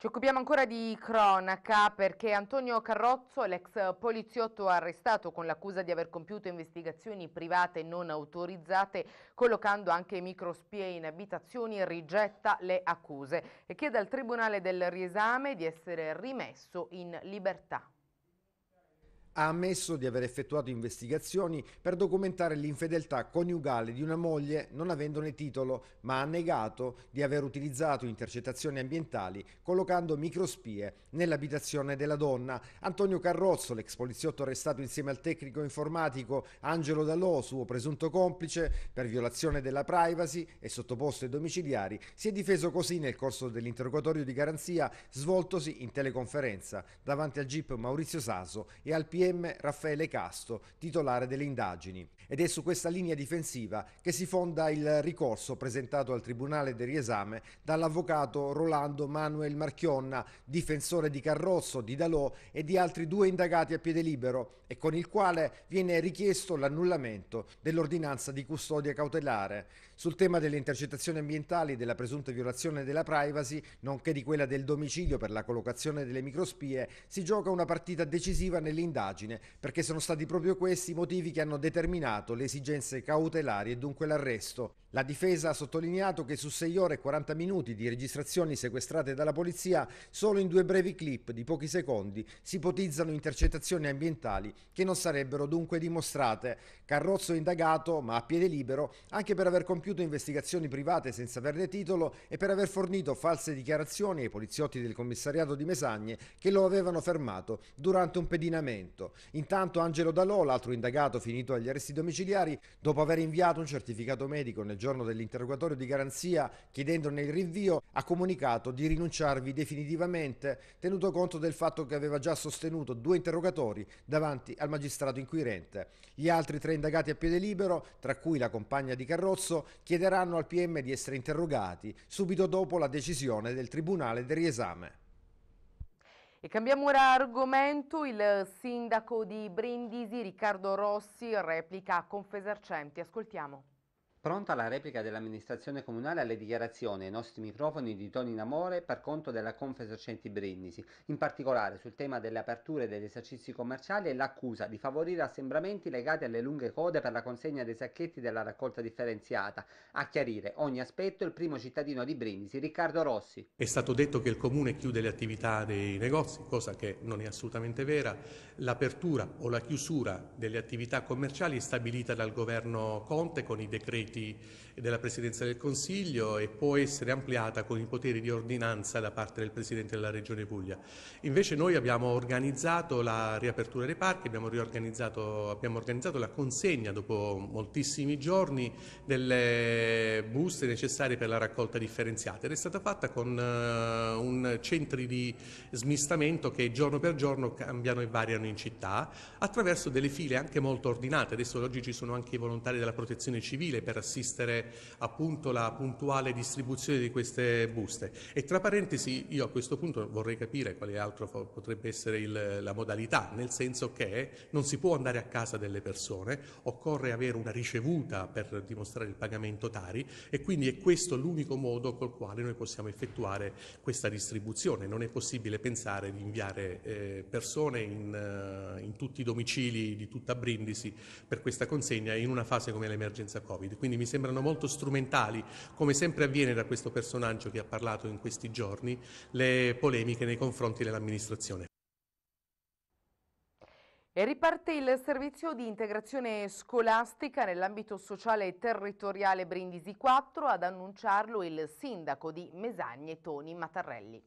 Ci occupiamo ancora di cronaca perché Antonio Carrozzo, l'ex poliziotto arrestato con l'accusa di aver compiuto investigazioni private non autorizzate, collocando anche microspie in abitazioni, rigetta le accuse e chiede al Tribunale del Riesame di essere rimesso in libertà ha ammesso di aver effettuato investigazioni per documentare l'infedeltà coniugale di una moglie non avendone titolo, ma ha negato di aver utilizzato intercettazioni ambientali collocando microspie nell'abitazione della donna. Antonio Carrozzo, l'ex poliziotto arrestato insieme al tecnico informatico Angelo Dallò, suo presunto complice per violazione della privacy e sottoposto ai domiciliari, si è difeso così nel corso dell'interrogatorio di garanzia svoltosi in teleconferenza davanti al GIP Maurizio Saso e al PM PM Raffaele Casto, titolare delle indagini. Ed è su questa linea difensiva che si fonda il ricorso presentato al Tribunale del Riesame dall'avvocato Rolando Manuel Marchionna, difensore di Carrosso, di Dalò e di altri due indagati a piede libero e con il quale viene richiesto l'annullamento dell'ordinanza di custodia cautelare sul tema delle intercettazioni ambientali, della presunta violazione della privacy, nonché di quella del domicilio per la collocazione delle microspie, si gioca una partita decisiva nell'indagine, perché sono stati proprio questi i motivi che hanno determinato le esigenze cautelari e dunque l'arresto. La difesa ha sottolineato che su 6 ore e 40 minuti di registrazioni sequestrate dalla polizia, solo in due brevi clip di pochi secondi si ipotizzano intercettazioni ambientali che non sarebbero dunque dimostrate. Carrozzo indagato, ma a piede libero, anche per aver compiuto investigazioni private senza averne titolo e per aver fornito false dichiarazioni ai poliziotti del commissariato di Mesagne che lo avevano fermato durante un pedinamento. Intanto Angelo Dalò, l'altro indagato finito agli arresti domiciliari, dopo aver inviato un certificato medico nel giorno dell'interrogatorio di garanzia chiedendone il rinvio, ha comunicato di rinunciarvi definitivamente, tenuto conto del fatto che aveva già sostenuto due interrogatori davanti al magistrato inquirente. Gli altri tre indagati a piede libero, tra cui la compagna di Carrozzo, chiederanno al PM di essere interrogati subito dopo la decisione del Tribunale del riesame. E cambiamo ora argomento, il sindaco di Brindisi Riccardo Rossi replica a Confesercenti, ascoltiamo. Pronta la replica dell'amministrazione comunale alle dichiarazioni ai nostri microfoni di Toni Namore per conto della Confesercenti Brindisi, in particolare sul tema delle aperture degli esercizi commerciali e l'accusa di favorire assembramenti legati alle lunghe code per la consegna dei sacchetti della raccolta differenziata. A chiarire ogni aspetto il primo cittadino di Brindisi, Riccardo Rossi. È stato detto che il comune chiude le attività dei negozi, cosa che non è assolutamente vera. L'apertura o la chiusura delle attività commerciali è stabilita dal governo Conte con i decreti decreti della Presidenza del Consiglio e può essere ampliata con i poteri di ordinanza da parte del Presidente della Regione Puglia. Invece noi abbiamo organizzato la riapertura dei parchi, abbiamo, riorganizzato, abbiamo organizzato la consegna dopo moltissimi giorni delle buste necessarie per la raccolta differenziata ed è stata fatta con uh, un centri di smistamento che giorno per giorno cambiano e variano in città attraverso delle file anche molto ordinate. Adesso oggi ci sono anche i volontari della protezione civile per assistere appunto la puntuale distribuzione di queste buste. E tra parentesi io a questo punto vorrei capire quale altro potrebbe essere il, la modalità, nel senso che non si può andare a casa delle persone, occorre avere una ricevuta per dimostrare il pagamento Tari e quindi è questo l'unico modo col quale noi possiamo effettuare questa distribuzione. Non è possibile pensare di inviare eh, persone in, eh, in, tutti i domicili di tutta Brindisi per questa consegna in una fase come l'emergenza Covid. Quindi quindi mi sembrano molto strumentali, come sempre avviene da questo personaggio che ha parlato in questi giorni, le polemiche nei confronti dell'amministrazione. E riparte il servizio di integrazione scolastica nell'ambito sociale e territoriale Brindisi 4, ad annunciarlo il sindaco di Mesagne Toni Mattarelli.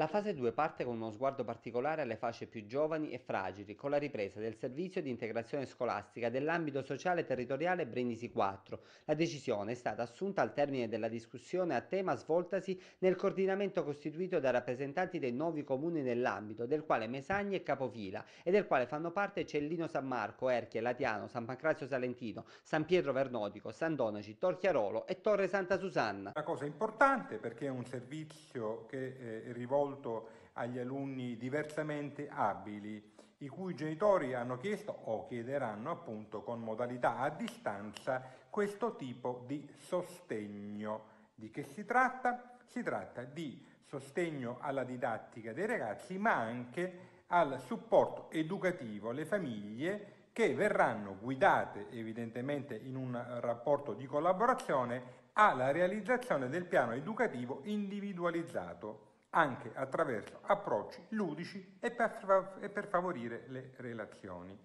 La fase 2 parte con uno sguardo particolare alle fasce più giovani e fragili, con la ripresa del servizio di integrazione scolastica dell'ambito sociale e territoriale Brindisi 4. La decisione è stata assunta al termine della discussione a tema svoltasi nel coordinamento costituito da rappresentanti dei nuovi comuni nell'ambito, del quale Mesagni è capofila e del quale fanno parte Cellino San Marco, Erchia, Latiano, San Pancrazio Salentino, San Pietro Vernodico, San Donaci, Torchiarolo e Torre Santa Susanna. La cosa importante perché è un servizio che è eh, rivolto rivolto agli alunni diversamente abili, i cui genitori hanno chiesto o chiederanno appunto con modalità a distanza questo tipo di sostegno. Di che si tratta? Si tratta di sostegno alla didattica dei ragazzi, ma anche al supporto educativo alle famiglie che verranno guidate evidentemente in un rapporto di collaborazione alla realizzazione del piano educativo individualizzato anche attraverso approcci ludici e per, favorire le relazioni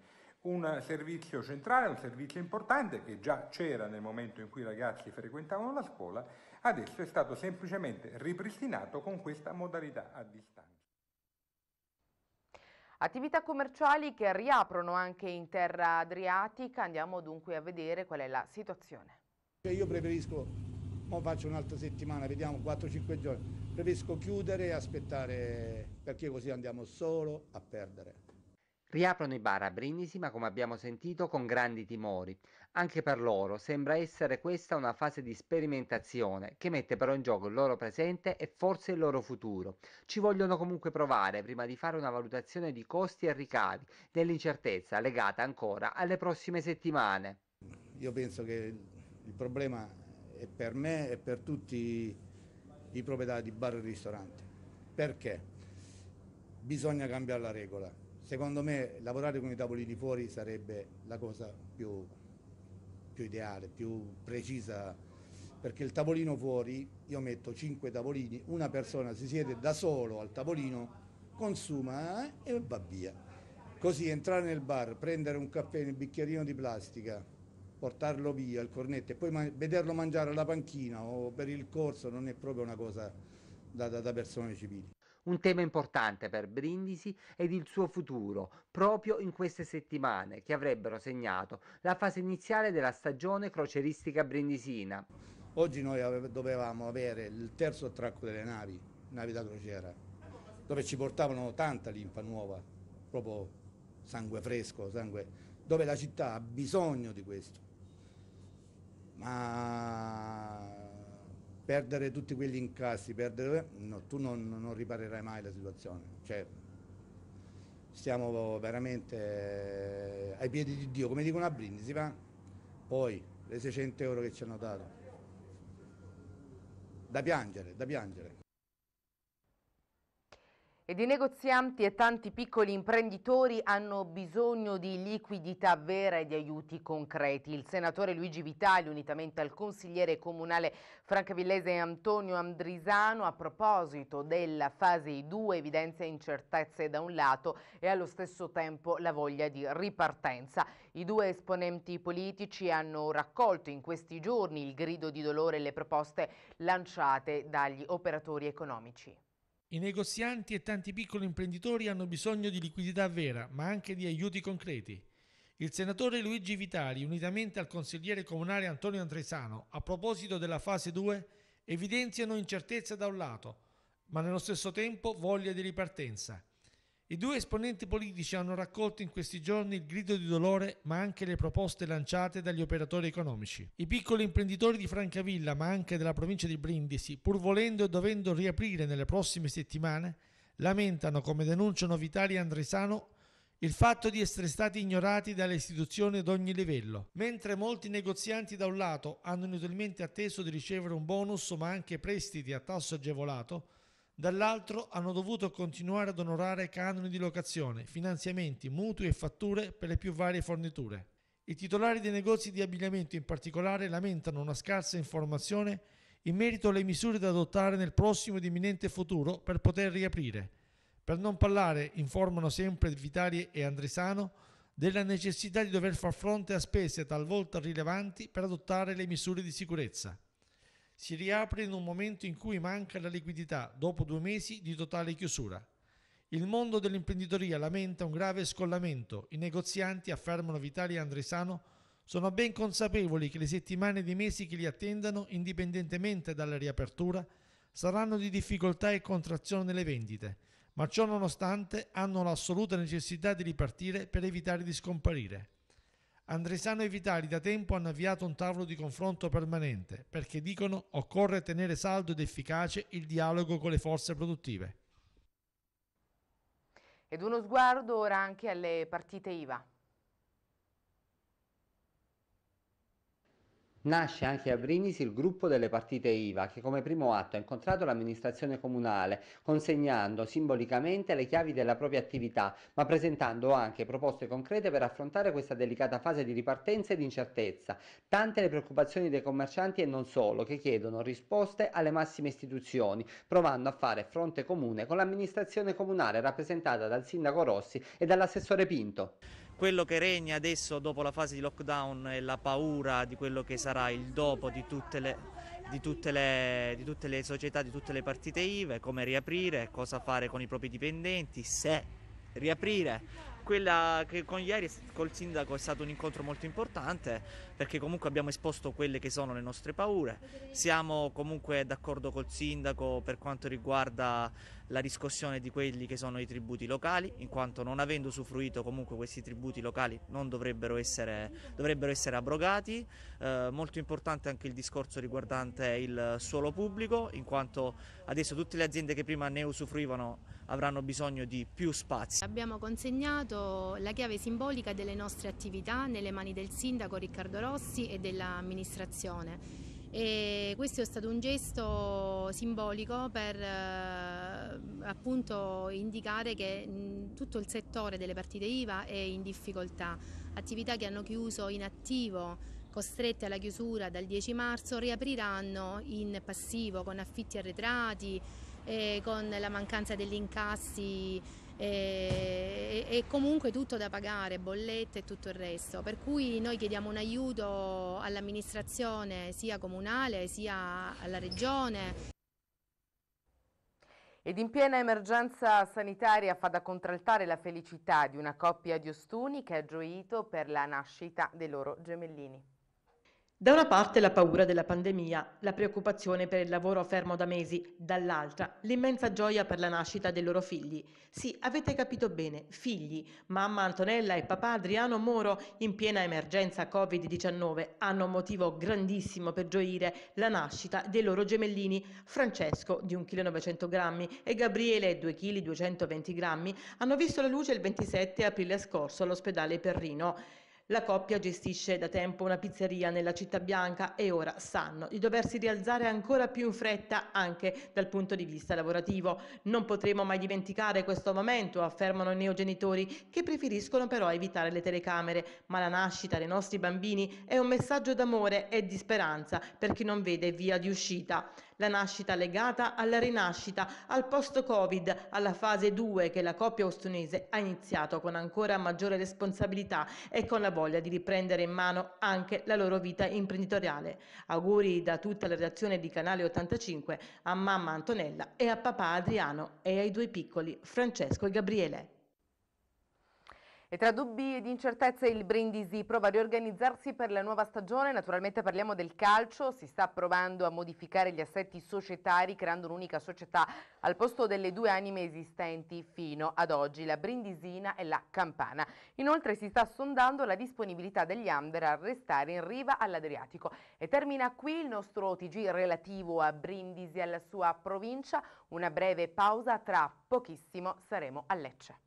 un servizio centrale, un servizio importante che già c'era nel momento in cui i ragazzi frequentavano la scuola, adesso è stato semplicemente ripristinato con questa modalità a distanza. Attività commerciali che riaprono anche in terra adriatica, andiamo dunque a vedere qual è la situazione. Io preferisco, mo faccio un'altra settimana, vediamo 4-5 giorni, Preferisco chiudere e aspettare perché così andiamo solo a perdere. Riaprono i bar a Brindisi, ma come abbiamo sentito, con grandi timori. Anche per loro sembra essere questa una fase di sperimentazione che mette però in gioco il loro presente e forse il loro futuro. Ci vogliono comunque provare prima di fare una valutazione di costi e ricavi, dell'incertezza legata ancora alle prossime settimane. Io penso che il problema è per me e per tutti i proprietari di bar e ristoranti. Perché? Bisogna cambiare la regola. Secondo me lavorare con i tavolini fuori sarebbe la cosa più, più ideale, più precisa, perché il tavolino fuori, io metto cinque tavolini, una persona si siede da solo al tavolino, consuma eh, e va via. Così entrare nel bar, prendere un caffè nel bicchierino di plastica, portarlo via il cornetto e poi man vederlo mangiare alla panchina o per il corso non è proprio una cosa da, da, da persone civili. Un tema importante per Brindisi ed il suo futuro, proprio in queste settimane che avrebbero segnato la fase iniziale della stagione croceristica brindisina. Oggi noi dovevamo avere il terzo attracco delle navi, navi da crociera, dove ci portavano tanta linfa nuova, proprio sangue fresco, sangue, dove la città ha bisogno di questo ma perdere tutti quegli incassi, perdere, no, tu non, non, riparerai mai la situazione. Cioè, stiamo veramente eh, ai piedi di Dio, come dicono a Brindisi, va? Poi le 600 euro che ci hanno dato. Da piangere, da piangere. Ed i negozianti e tanti piccoli imprenditori hanno bisogno di liquidità vera e di aiuti concreti. Il senatore Luigi Vitali, unitamente al consigliere comunale francavillese Antonio Andrisano, a proposito della fase 2 evidenzia incertezze da un lato e allo stesso tempo la voglia di ripartenza. I due esponenti politici hanno raccolto in questi giorni il grido di dolore e le proposte lanciate dagli operatori economici. I negozianti e tanti piccoli imprenditori hanno bisogno di liquidità vera, ma anche di aiuti concreti. Il senatore Luigi Vitali, unitamente al consigliere comunale Antonio Andresano, a proposito della fase 2, evidenziano incertezza da un lato, ma nello stesso tempo voglia di ripartenza. I due esponenti politici hanno raccolto in questi giorni il grido di dolore ma anche le proposte lanciate dagli operatori economici. I piccoli imprenditori di Francavilla ma anche della provincia di Brindisi, pur volendo e dovendo riaprire nelle prossime settimane, lamentano, come denunciano Vitali e Andresano, il fatto di essere stati ignorati dalle istituzioni ad ogni livello, mentre molti negozianti da un lato hanno inutilmente atteso di ricevere un bonus ma anche prestiti a tasso agevolato, dall'altro hanno dovuto continuare ad onorare canoni di locazione, finanziamenti, mutui e fatture per le più varie forniture. I titolari dei negozi di abbigliamento in particolare lamentano una scarsa informazione in merito alle misure da adottare nel prossimo ed imminente futuro per poter riaprire. Per non parlare, informano sempre Vitali e Andresano, della necessità di dover far fronte a spese talvolta rilevanti per adottare le misure di sicurezza si riapre in un momento in cui manca la liquidità dopo due mesi di totale chiusura. Il mondo dell'imprenditoria lamenta un grave scollamento. I negozianti, affermano Vitali e Andresano, sono ben consapevoli che le settimane e i mesi che li attendano, indipendentemente dalla riapertura, saranno di difficoltà e contrazione nelle vendite, ma ciò nonostante hanno l'assoluta necessità di ripartire per evitare di scomparire. Andresano e Vitali da tempo hanno avviato un tavolo di confronto permanente perché dicono occorre tenere saldo ed efficace il dialogo con le forze produttive. Ed uno sguardo ora anche alle partite IVA. Nasce anche a Brindisi il gruppo delle partite IVA che come primo atto ha incontrato l'amministrazione comunale consegnando simbolicamente le chiavi della propria attività ma presentando anche proposte concrete per affrontare questa delicata fase di ripartenza e di incertezza. Tante le preoccupazioni dei commercianti e non solo che chiedono risposte alle massime istituzioni provando a fare fronte comune con l'amministrazione comunale rappresentata dal sindaco Rossi e dall'assessore Pinto quello che regna adesso dopo la fase di lockdown è la paura di quello che sarà il dopo di tutte le, di tutte le, di tutte le società, di tutte le partite IVE, come riaprire, cosa fare con i propri dipendenti, se riaprire. Quella che con ieri col sindaco è stato un incontro molto importante perché comunque abbiamo esposto quelle che sono le nostre paure. Siamo comunque d'accordo col sindaco per quanto riguarda la riscossione di quelli che sono i tributi locali, in quanto non avendo usufruito comunque questi tributi locali non dovrebbero essere, dovrebbero essere abrogati. Eh, molto importante anche il discorso riguardante il suolo pubblico, in quanto adesso tutte le aziende che prima ne usufruivano avranno bisogno di più spazi. Abbiamo consegnato la chiave simbolica delle nostre attività nelle mani del sindaco Riccardo Rossi e dell'amministrazione e questo è stato un gesto simbolico per eh, appunto indicare che mh, tutto il settore delle partite IVA è in difficoltà, attività che hanno chiuso in attivo costrette alla chiusura dal 10 marzo riapriranno in passivo con affitti arretrati, e con la mancanza degli incassi e, e, comunque tutto da pagare, bollette e tutto il resto. Per cui noi chiediamo un aiuto all'amministrazione sia comunale sia alla regione. Ed in piena emergenza sanitaria fa da contraltare la felicità di una coppia di ostuni che ha gioito per la nascita dei loro gemellini. Da una parte la paura della pandemia, la preoccupazione per il lavoro fermo da mesi, dall'altra l'immensa gioia per la nascita dei loro figli. Sì, avete capito bene, figli. Mamma Antonella e papà Adriano Moro, in piena emergenza Covid-19, hanno un motivo grandissimo per gioire la nascita dei loro gemellini, Francesco di 1,9 kg e Gabriele 2,220 kg, hanno visto la luce il 27 aprile scorso all'ospedale Perrino. La coppia gestisce da tempo una pizzeria nella città bianca e ora sanno di doversi rialzare ancora più in fretta anche dal punto di vista lavorativo. Non potremo mai dimenticare questo momento, affermano i neogenitori, che preferiscono però evitare le telecamere, ma la nascita dei nostri bambini è un messaggio d'amore e di speranza per chi non vede via di uscita la nascita legata alla rinascita, al post-Covid, alla fase 2 che la coppia ostunese ha iniziato con ancora maggiore responsabilità e con la voglia di riprendere in mano anche la loro vita imprenditoriale. Auguri da tutta la redazione di Canale 85 a mamma Antonella e a papà Adriano e ai due piccoli Francesco e Gabriele. E tra dubbi ed incertezze il Brindisi prova a riorganizzarsi per la nuova stagione, naturalmente parliamo del calcio, si sta provando a modificare gli assetti societari creando un'unica società al posto delle due anime esistenti fino ad oggi, la Brindisina e la Campana. Inoltre si sta sondando la disponibilità degli under a restare in riva all'Adriatico. E termina qui il nostro TG relativo a Brindisi e alla sua provincia, una breve pausa tra pochissimo saremo a Lecce.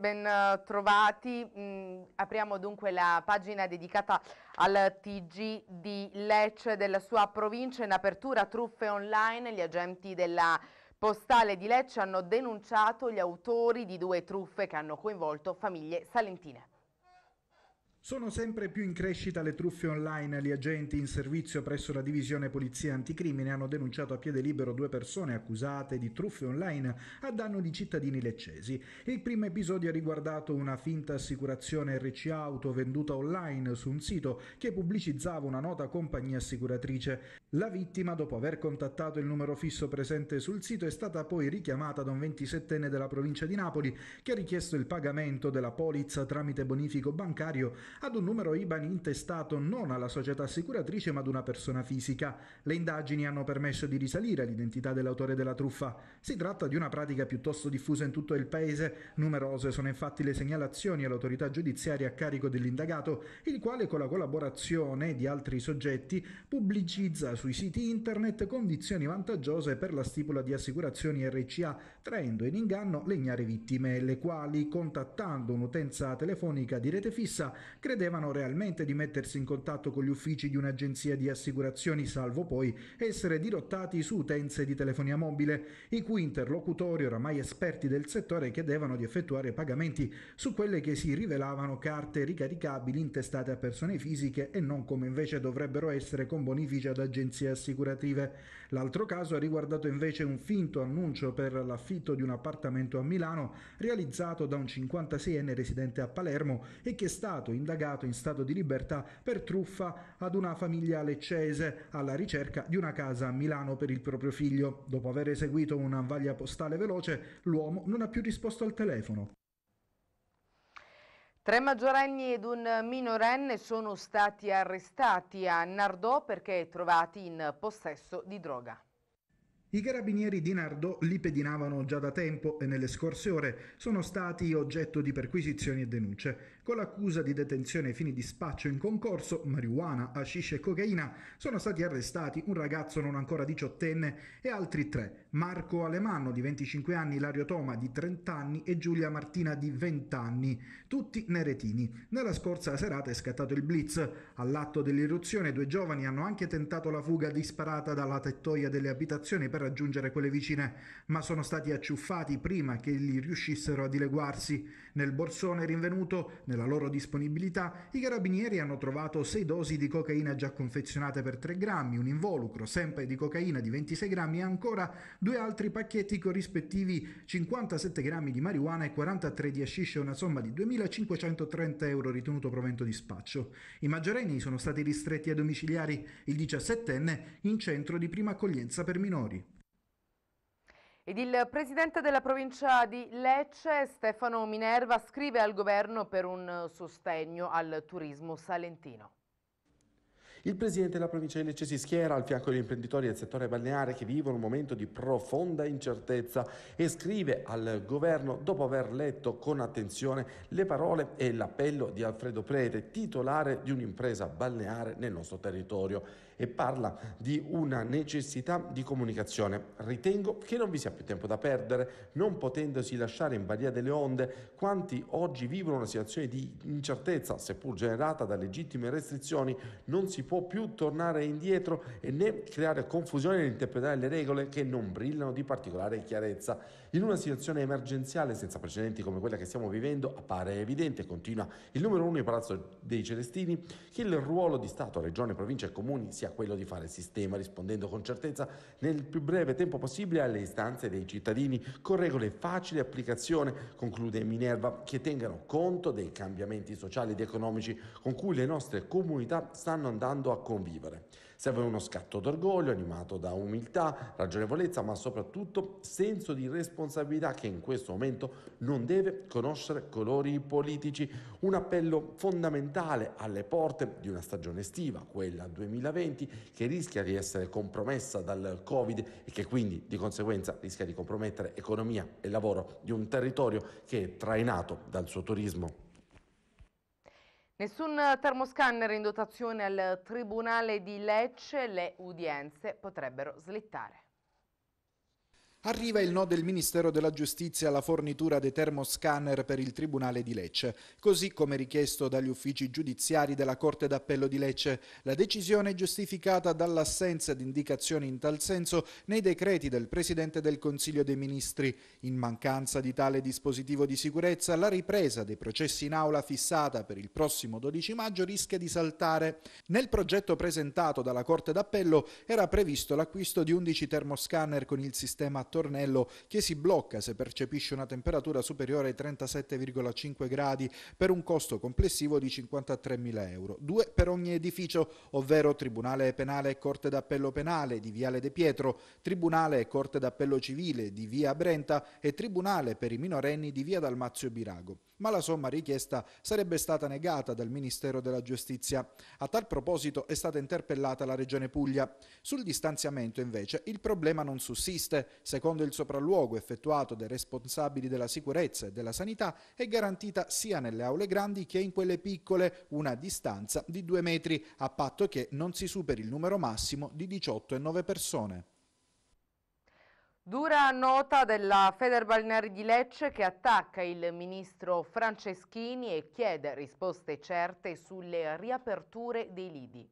Ben eh, trovati, mh, mm, apriamo dunque la pagina dedicata al TG di Lecce della sua provincia in apertura truffe online, gli agenti della Postale di Lecce hanno denunciato gli autori di due truffe che hanno coinvolto famiglie salentine. Sono sempre più in crescita le truffe online Gli agenti in servizio presso la divisione Polizia Anticrimine hanno denunciato a piede libero due persone accusate di truffe online a danno di cittadini leccesi. Il primo episodio ha riguardato una finta assicurazione RC Auto venduta online su un sito che pubblicizzava una nota compagnia assicuratrice. La vittima, dopo aver contattato il numero fisso presente sul sito, è stata poi richiamata da un 27enne della provincia di Napoli che ha richiesto il pagamento della polizza tramite bonifico bancario ad un numero IBAN intestato non alla società assicuratrice ma ad una persona fisica. Le indagini hanno permesso di risalire l'identità dell'autore della truffa. Si tratta di una pratica piuttosto diffusa in tutto il paese. Numerose sono infatti le segnalazioni all'autorità giudiziaria a carico dell'indagato, il quale con la collaborazione di altri soggetti pubblicizza sui siti internet condizioni vantaggiose per la stipula di assicurazioni RCA, traendo in inganno le ignare vittime, le quali, contattando un'utenza telefonica di rete fissa, credevano realmente di mettersi in contatto con gli uffici di un'agenzia di assicurazioni, salvo poi essere dirottati su utenze di telefonia mobile, i cui interlocutori, oramai esperti del settore, chiedevano di effettuare pagamenti su quelle che si rivelavano carte ricaricabili intestate a persone fisiche e non come invece dovrebbero essere con bonifici ad agenzie assicurative. L'altro caso ha riguardato invece un finto annuncio per l'affitto di un appartamento a Milano realizzato da un 56enne residente a Palermo e che è stato indagato in stato di libertà per truffa ad una famiglia leccese alla ricerca di una casa a Milano per il proprio figlio. Dopo aver eseguito una vaglia postale veloce, l'uomo non ha più risposto al telefono. Tre maggiorenni ed un minorenne sono stati arrestati a Nardò perché trovati in possesso di droga. I carabinieri di Nardò li pedinavano già da tempo e nelle scorse ore sono stati oggetto di perquisizioni e denunce con l'accusa di detenzione ai fini di spaccio in concorso, marijuana, hashish e cocaina, sono stati arrestati un ragazzo non ancora diciottenne e altri tre, Marco Alemanno di 25 anni, Lario Toma di 30 anni e Giulia Martina di 20 anni, tutti neretini. Nella scorsa serata è scattato il blitz. All'atto dell'irruzione due giovani hanno anche tentato la fuga disparata dalla tettoia delle abitazioni per raggiungere quelle vicine, ma sono stati acciuffati prima che li riuscissero a dileguarsi. Nel borsone rinvenuto, nella loro disponibilità, i carabinieri hanno trovato 6 dosi di cocaina già confezionate per 3 grammi, un involucro sempre di cocaina di 26 grammi e ancora due altri pacchetti corrispettivi 57 grammi di marijuana e 43 di hashish, una somma di 2.530 euro ritenuto provento di spaccio. I maggiorenni sono stati ristretti ai domiciliari, il 17enne in centro di prima accoglienza per minori. Ed il presidente della provincia di Lecce, Stefano Minerva, scrive al governo per un sostegno al turismo salentino. Il presidente della provincia di Lecce si schiera al fianco degli imprenditori del settore balneare che vivono un momento di profonda incertezza e scrive al governo dopo aver letto con attenzione le parole e l'appello di Alfredo Prete, titolare di un'impresa balneare nel nostro territorio e parla di una necessità di comunicazione. Ritengo che non vi sia più tempo da perdere, non potendosi lasciare in balia delle onde quanti oggi vivono una situazione di incertezza, seppur generata da legittime restrizioni, non si può più tornare indietro e né creare confusione nell'interpretare le regole che non brillano di particolare chiarezza. In una situazione emergenziale senza precedenti come quella che stiamo vivendo appare evidente, continua il numero uno di Palazzo dei Celestini, che il ruolo di Stato, Regione, Provincia e Comuni sia quello di fare sistema, rispondendo con certezza nel più breve tempo possibile alle istanze dei cittadini con regole e facile applicazione, conclude Minerva, che tengano conto dei cambiamenti sociali ed economici con cui le nostre comunità stanno andando a convivere. Serve uno scatto d'orgoglio animato da umiltà, ragionevolezza, ma soprattutto senso di responsabilità che in questo momento non deve conoscere colori politici. Un appello fondamentale alle porte di una stagione estiva, quella 2020, che rischia di essere compromessa dal Covid e che quindi di conseguenza rischia di compromettere economia e lavoro di un territorio che è trainato dal suo turismo. Nessun termoscanner in dotazione al Tribunale di Lecce, le udienze potrebbero slittare. Arriva il no del Ministero della Giustizia alla fornitura dei termoscanner per il Tribunale di Lecce, così come richiesto dagli uffici giudiziari della Corte d'Appello di Lecce. La decisione è giustificata dall'assenza di indicazioni in tal senso nei decreti del Presidente del Consiglio dei Ministri. In mancanza di tale dispositivo di sicurezza, la ripresa dei processi in aula fissata per il prossimo 12 maggio rischia di saltare. Nel progetto presentato dalla Corte d'Appello era previsto l'acquisto di 11 termoscanner con il sistema tornello che si blocca se percepisce una temperatura superiore ai 37,5 gradi per un costo complessivo di 53.000 euro. Due per ogni edificio, ovvero Tribunale Penale e Corte d'Appello Penale di Viale De Pietro, Tribunale e Corte d'Appello Civile di Via Brenta e Tribunale per i minorenni di Via Dalmazio Birago. Ma la somma richiesta sarebbe stata negata dal Ministero della Giustizia. A tal proposito è stata interpellata la Regione Puglia. Sul distanziamento invece il problema non sussiste. se Secondo il sopralluogo effettuato dai responsabili della sicurezza e della sanità è garantita sia nelle aule grandi che in quelle piccole una distanza di due metri, a patto che non si superi il numero massimo di 18,9 persone. Dura nota della Federbalneari di Lecce che attacca il ministro Franceschini e chiede risposte certe sulle riaperture dei lidi.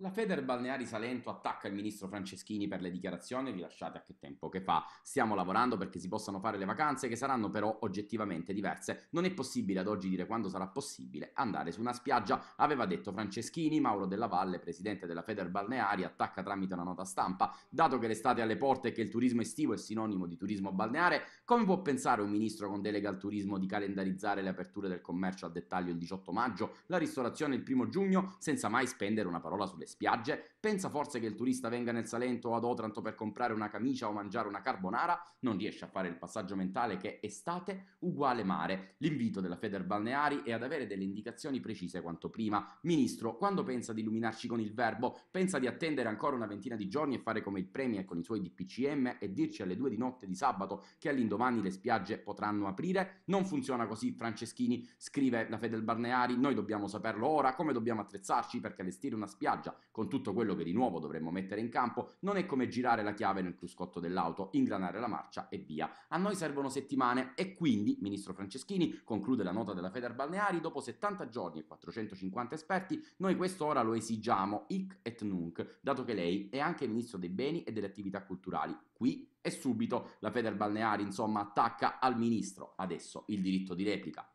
La Feder Balneari Salento attacca il ministro Franceschini per le dichiarazioni rilasciate a che tempo che fa. Stiamo lavorando perché si possano fare le vacanze che saranno però oggettivamente diverse. Non è possibile ad oggi dire quando sarà possibile andare su una spiaggia, aveva detto Franceschini. Mauro Della Valle, presidente della Feder Balneari, attacca tramite una nota stampa. Dato che l'estate è alle porte e che il turismo estivo è sinonimo di turismo balneare, come può pensare un ministro con delega al turismo di calendarizzare le aperture del commercio al dettaglio il 18 maggio, la ristorazione il 1 giugno, senza mai spendere una parola sulle spiagge? Pensa forse che il turista venga nel Salento o ad Otranto per comprare una camicia o mangiare una carbonara? Non riesce a fare il passaggio mentale che estate uguale mare. L'invito della Feder Balneari è ad avere delle indicazioni precise quanto prima. Ministro, quando pensa di illuminarci con il verbo? Pensa di attendere ancora una ventina di giorni e fare come il Premier con i suoi DPCM e dirci alle due di notte di sabato che all'indomani le spiagge potranno aprire? Non funziona così, Franceschini, scrive la Feder Balneari. Noi dobbiamo saperlo ora, come dobbiamo attrezzarci per allestire una spiaggia con tutto quello che di nuovo dovremmo mettere in campo, non è come girare la chiave nel cruscotto dell'auto, ingranare la marcia e via. A noi servono settimane e quindi, ministro Franceschini, conclude la nota della Feder Balneari, dopo 70 giorni e 450 esperti, noi questo ora lo esigiamo, hic et nunc, dato che lei è anche ministro dei beni e delle attività culturali. Qui e subito la Feder Balneari, insomma, attacca al ministro adesso il diritto di replica.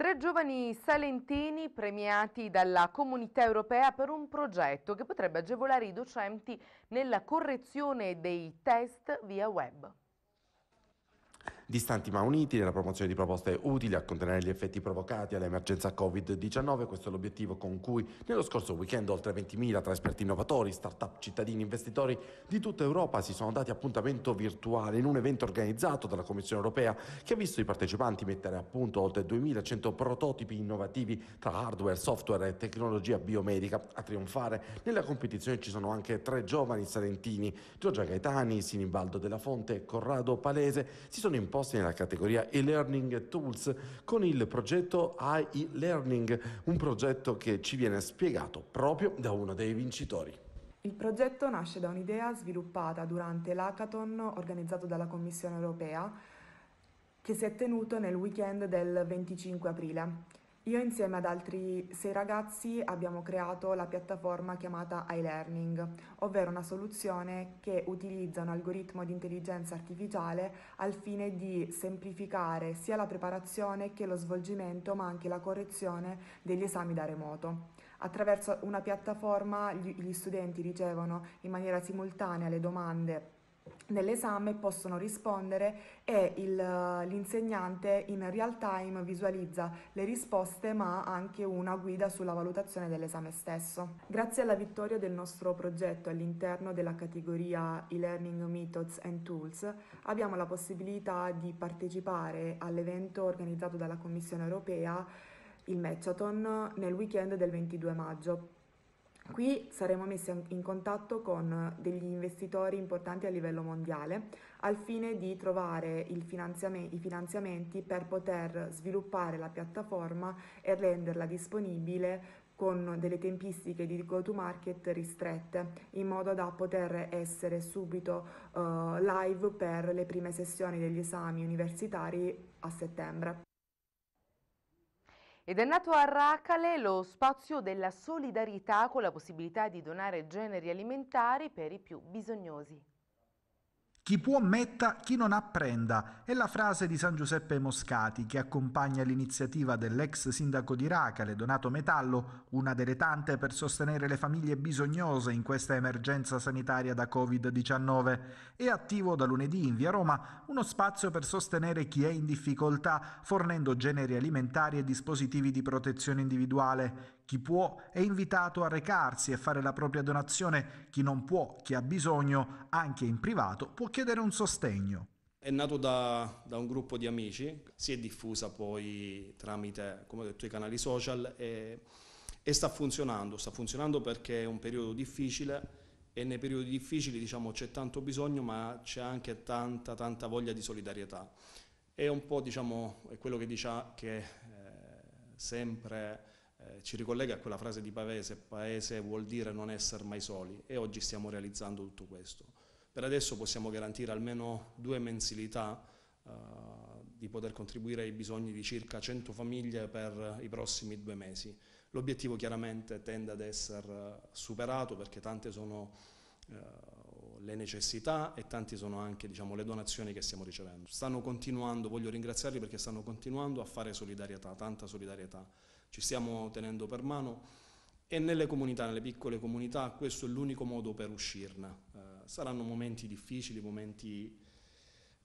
Tre giovani salentini premiati dalla comunità europea per un progetto che potrebbe agevolare i docenti nella correzione dei test via web. Distanti ma uniti nella promozione di proposte utili a contenere gli effetti provocati all'emergenza Covid-19, questo è l'obiettivo con cui nello scorso weekend oltre 20.000 tra esperti innovatori, start-up, cittadini, investitori di tutta Europa si sono dati appuntamento virtuale in un evento organizzato dalla Commissione europea che ha visto i partecipanti mettere a punto oltre 2.100 prototipi innovativi tra hardware, software e tecnologia biomedica. A trionfare nella competizione ci sono anche tre giovani salentini, Giorgia Gaetani, Sinibaldo Della Fonte e Corrado Palese, si sono imposti posti nella categoria e-learning tools con il progetto AI Learning, un progetto che ci viene spiegato proprio da uno dei vincitori. Il progetto nasce da un'idea sviluppata durante l'hackathon organizzato dalla Commissione europea che si è tenuto nel weekend del 25 aprile. Io insieme ad altri sei ragazzi abbiamo creato la piattaforma chiamata iLearning, ovvero una soluzione che utilizza un algoritmo di intelligenza artificiale al fine di semplificare sia la preparazione che lo svolgimento, ma anche la correzione degli esami da remoto. Attraverso una piattaforma gli studenti ricevono in maniera simultanea le domande nell'esame possono rispondere e l'insegnante in real time visualizza le risposte ma anche una guida sulla valutazione dell'esame stesso. Grazie alla vittoria del nostro progetto all'interno della categoria e-learning methods and tools abbiamo la possibilità di partecipare all'evento organizzato dalla Commissione europea il Matchathon nel weekend del 22 maggio Qui saremo messi in contatto con degli investitori importanti a livello mondiale al fine di trovare finanziame, i finanziamenti per poter sviluppare la piattaforma e renderla disponibile con delle tempistiche di go-to-market ristrette in modo da poter essere subito uh, live per le prime sessioni degli esami universitari a settembre. Ed è nato a Racale lo spazio della solidarietà con la possibilità di donare generi alimentari per i più bisognosi. Chi può metta, chi non apprenda è la frase di San Giuseppe Moscati che accompagna l'iniziativa dell'ex sindaco di Racale, Donato Metallo, una delle tante per sostenere le famiglie bisognose in questa emergenza sanitaria da Covid-19. È attivo da lunedì in via Roma uno spazio per sostenere chi è in difficoltà, fornendo generi alimentari e dispositivi di protezione individuale. Chi può è invitato a recarsi e fare la propria donazione, chi non può, chi ha bisogno, anche in privato, può chiedere un sostegno. È nato da, da, un gruppo di amici, si è diffusa poi tramite, come ho detto, i canali social e, e, sta funzionando, sta funzionando perché è un periodo difficile e nei periodi difficili diciamo, c'è tanto bisogno ma c'è anche tanta, tanta voglia di solidarietà. È un po' diciamo, è quello che dice che eh, sempre eh, ci ricollega a quella frase di Pavese, paese vuol dire non essere mai soli e oggi stiamo realizzando tutto questo. Per adesso possiamo garantire almeno due mensilità eh, di poter contribuire ai bisogni di circa 100 famiglie per i prossimi due mesi. L'obiettivo chiaramente tende ad essere eh, superato perché tante sono eh, le necessità e tanti sono anche diciamo, le donazioni che stiamo ricevendo. Stanno continuando, voglio ringraziarli perché stanno continuando a fare solidarietà, tanta solidarietà ci stiamo tenendo per mano e nelle comunità, nelle piccole comunità, questo è l'unico modo per uscirne. Eh, saranno momenti difficili, momenti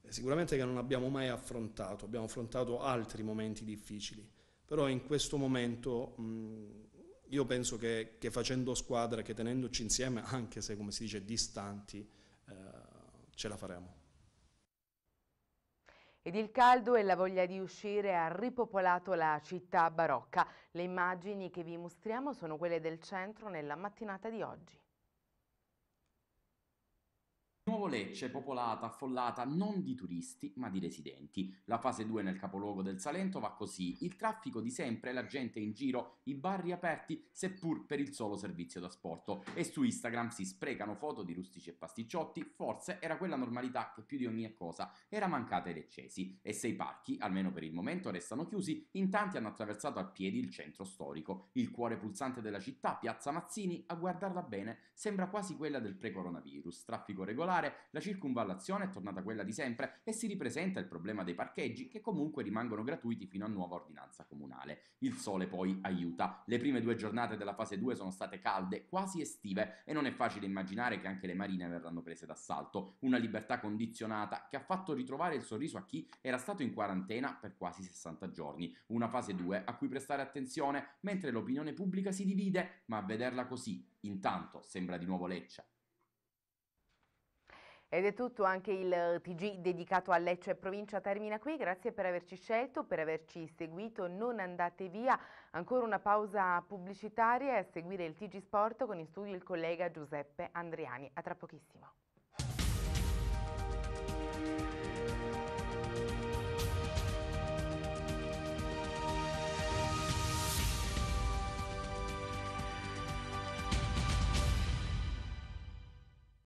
eh, sicuramente che non abbiamo mai affrontato, abbiamo affrontato altri momenti difficili, però in questo momento mh, mm, io penso che, che, facendo squadra, che tenendoci insieme, anche se come si dice distanti, eh, ce la faremo. Ed il caldo e la voglia di uscire ha ripopolato la città barocca. Le immagini che vi mostriamo sono quelle del centro nella mattinata di oggi. Nuovo Lecce, popolata, affollata non di turisti ma di residenti. La fase 2 nel capoluogo del Salento va così, il traffico di sempre, la gente in giro, i bar riaperti seppur per il solo servizio da sporto. E su Instagram si sprecano foto di rustici e pasticciotti, forse era quella normalità che più di ogni cosa era mancata ai leccesi. E se i parchi, almeno per il momento, restano chiusi, in tanti hanno attraversato a piedi il centro storico. Il cuore pulsante della città, piazza Mazzini, a guardarla bene, sembra quasi quella del pre-coronavirus. Traffico regolare particolare, la circunvallazione è tornata quella di sempre e si ripresenta il problema dei parcheggi che comunque rimangono gratuiti fino a nuova ordinanza comunale. Il sole poi aiuta. Le prime due giornate della fase 2 sono state calde, quasi estive, e non è facile immaginare che anche le marine verranno prese d'assalto. Una libertà condizionata che ha fatto ritrovare il sorriso a chi era stato in quarantena per quasi 60 giorni. Una fase 2 a cui prestare attenzione mentre l'opinione pubblica si divide, ma a vederla così, intanto sembra di nuovo Leccia ed è tutto anche il eh, TG dedicato a Lecce e provincia termina qui, grazie per averci scelto, per averci seguito, non andate via, ancora una pausa pubblicitaria e a seguire il TG Sport con in studio il collega Giuseppe Andriani, a tra pochissimo.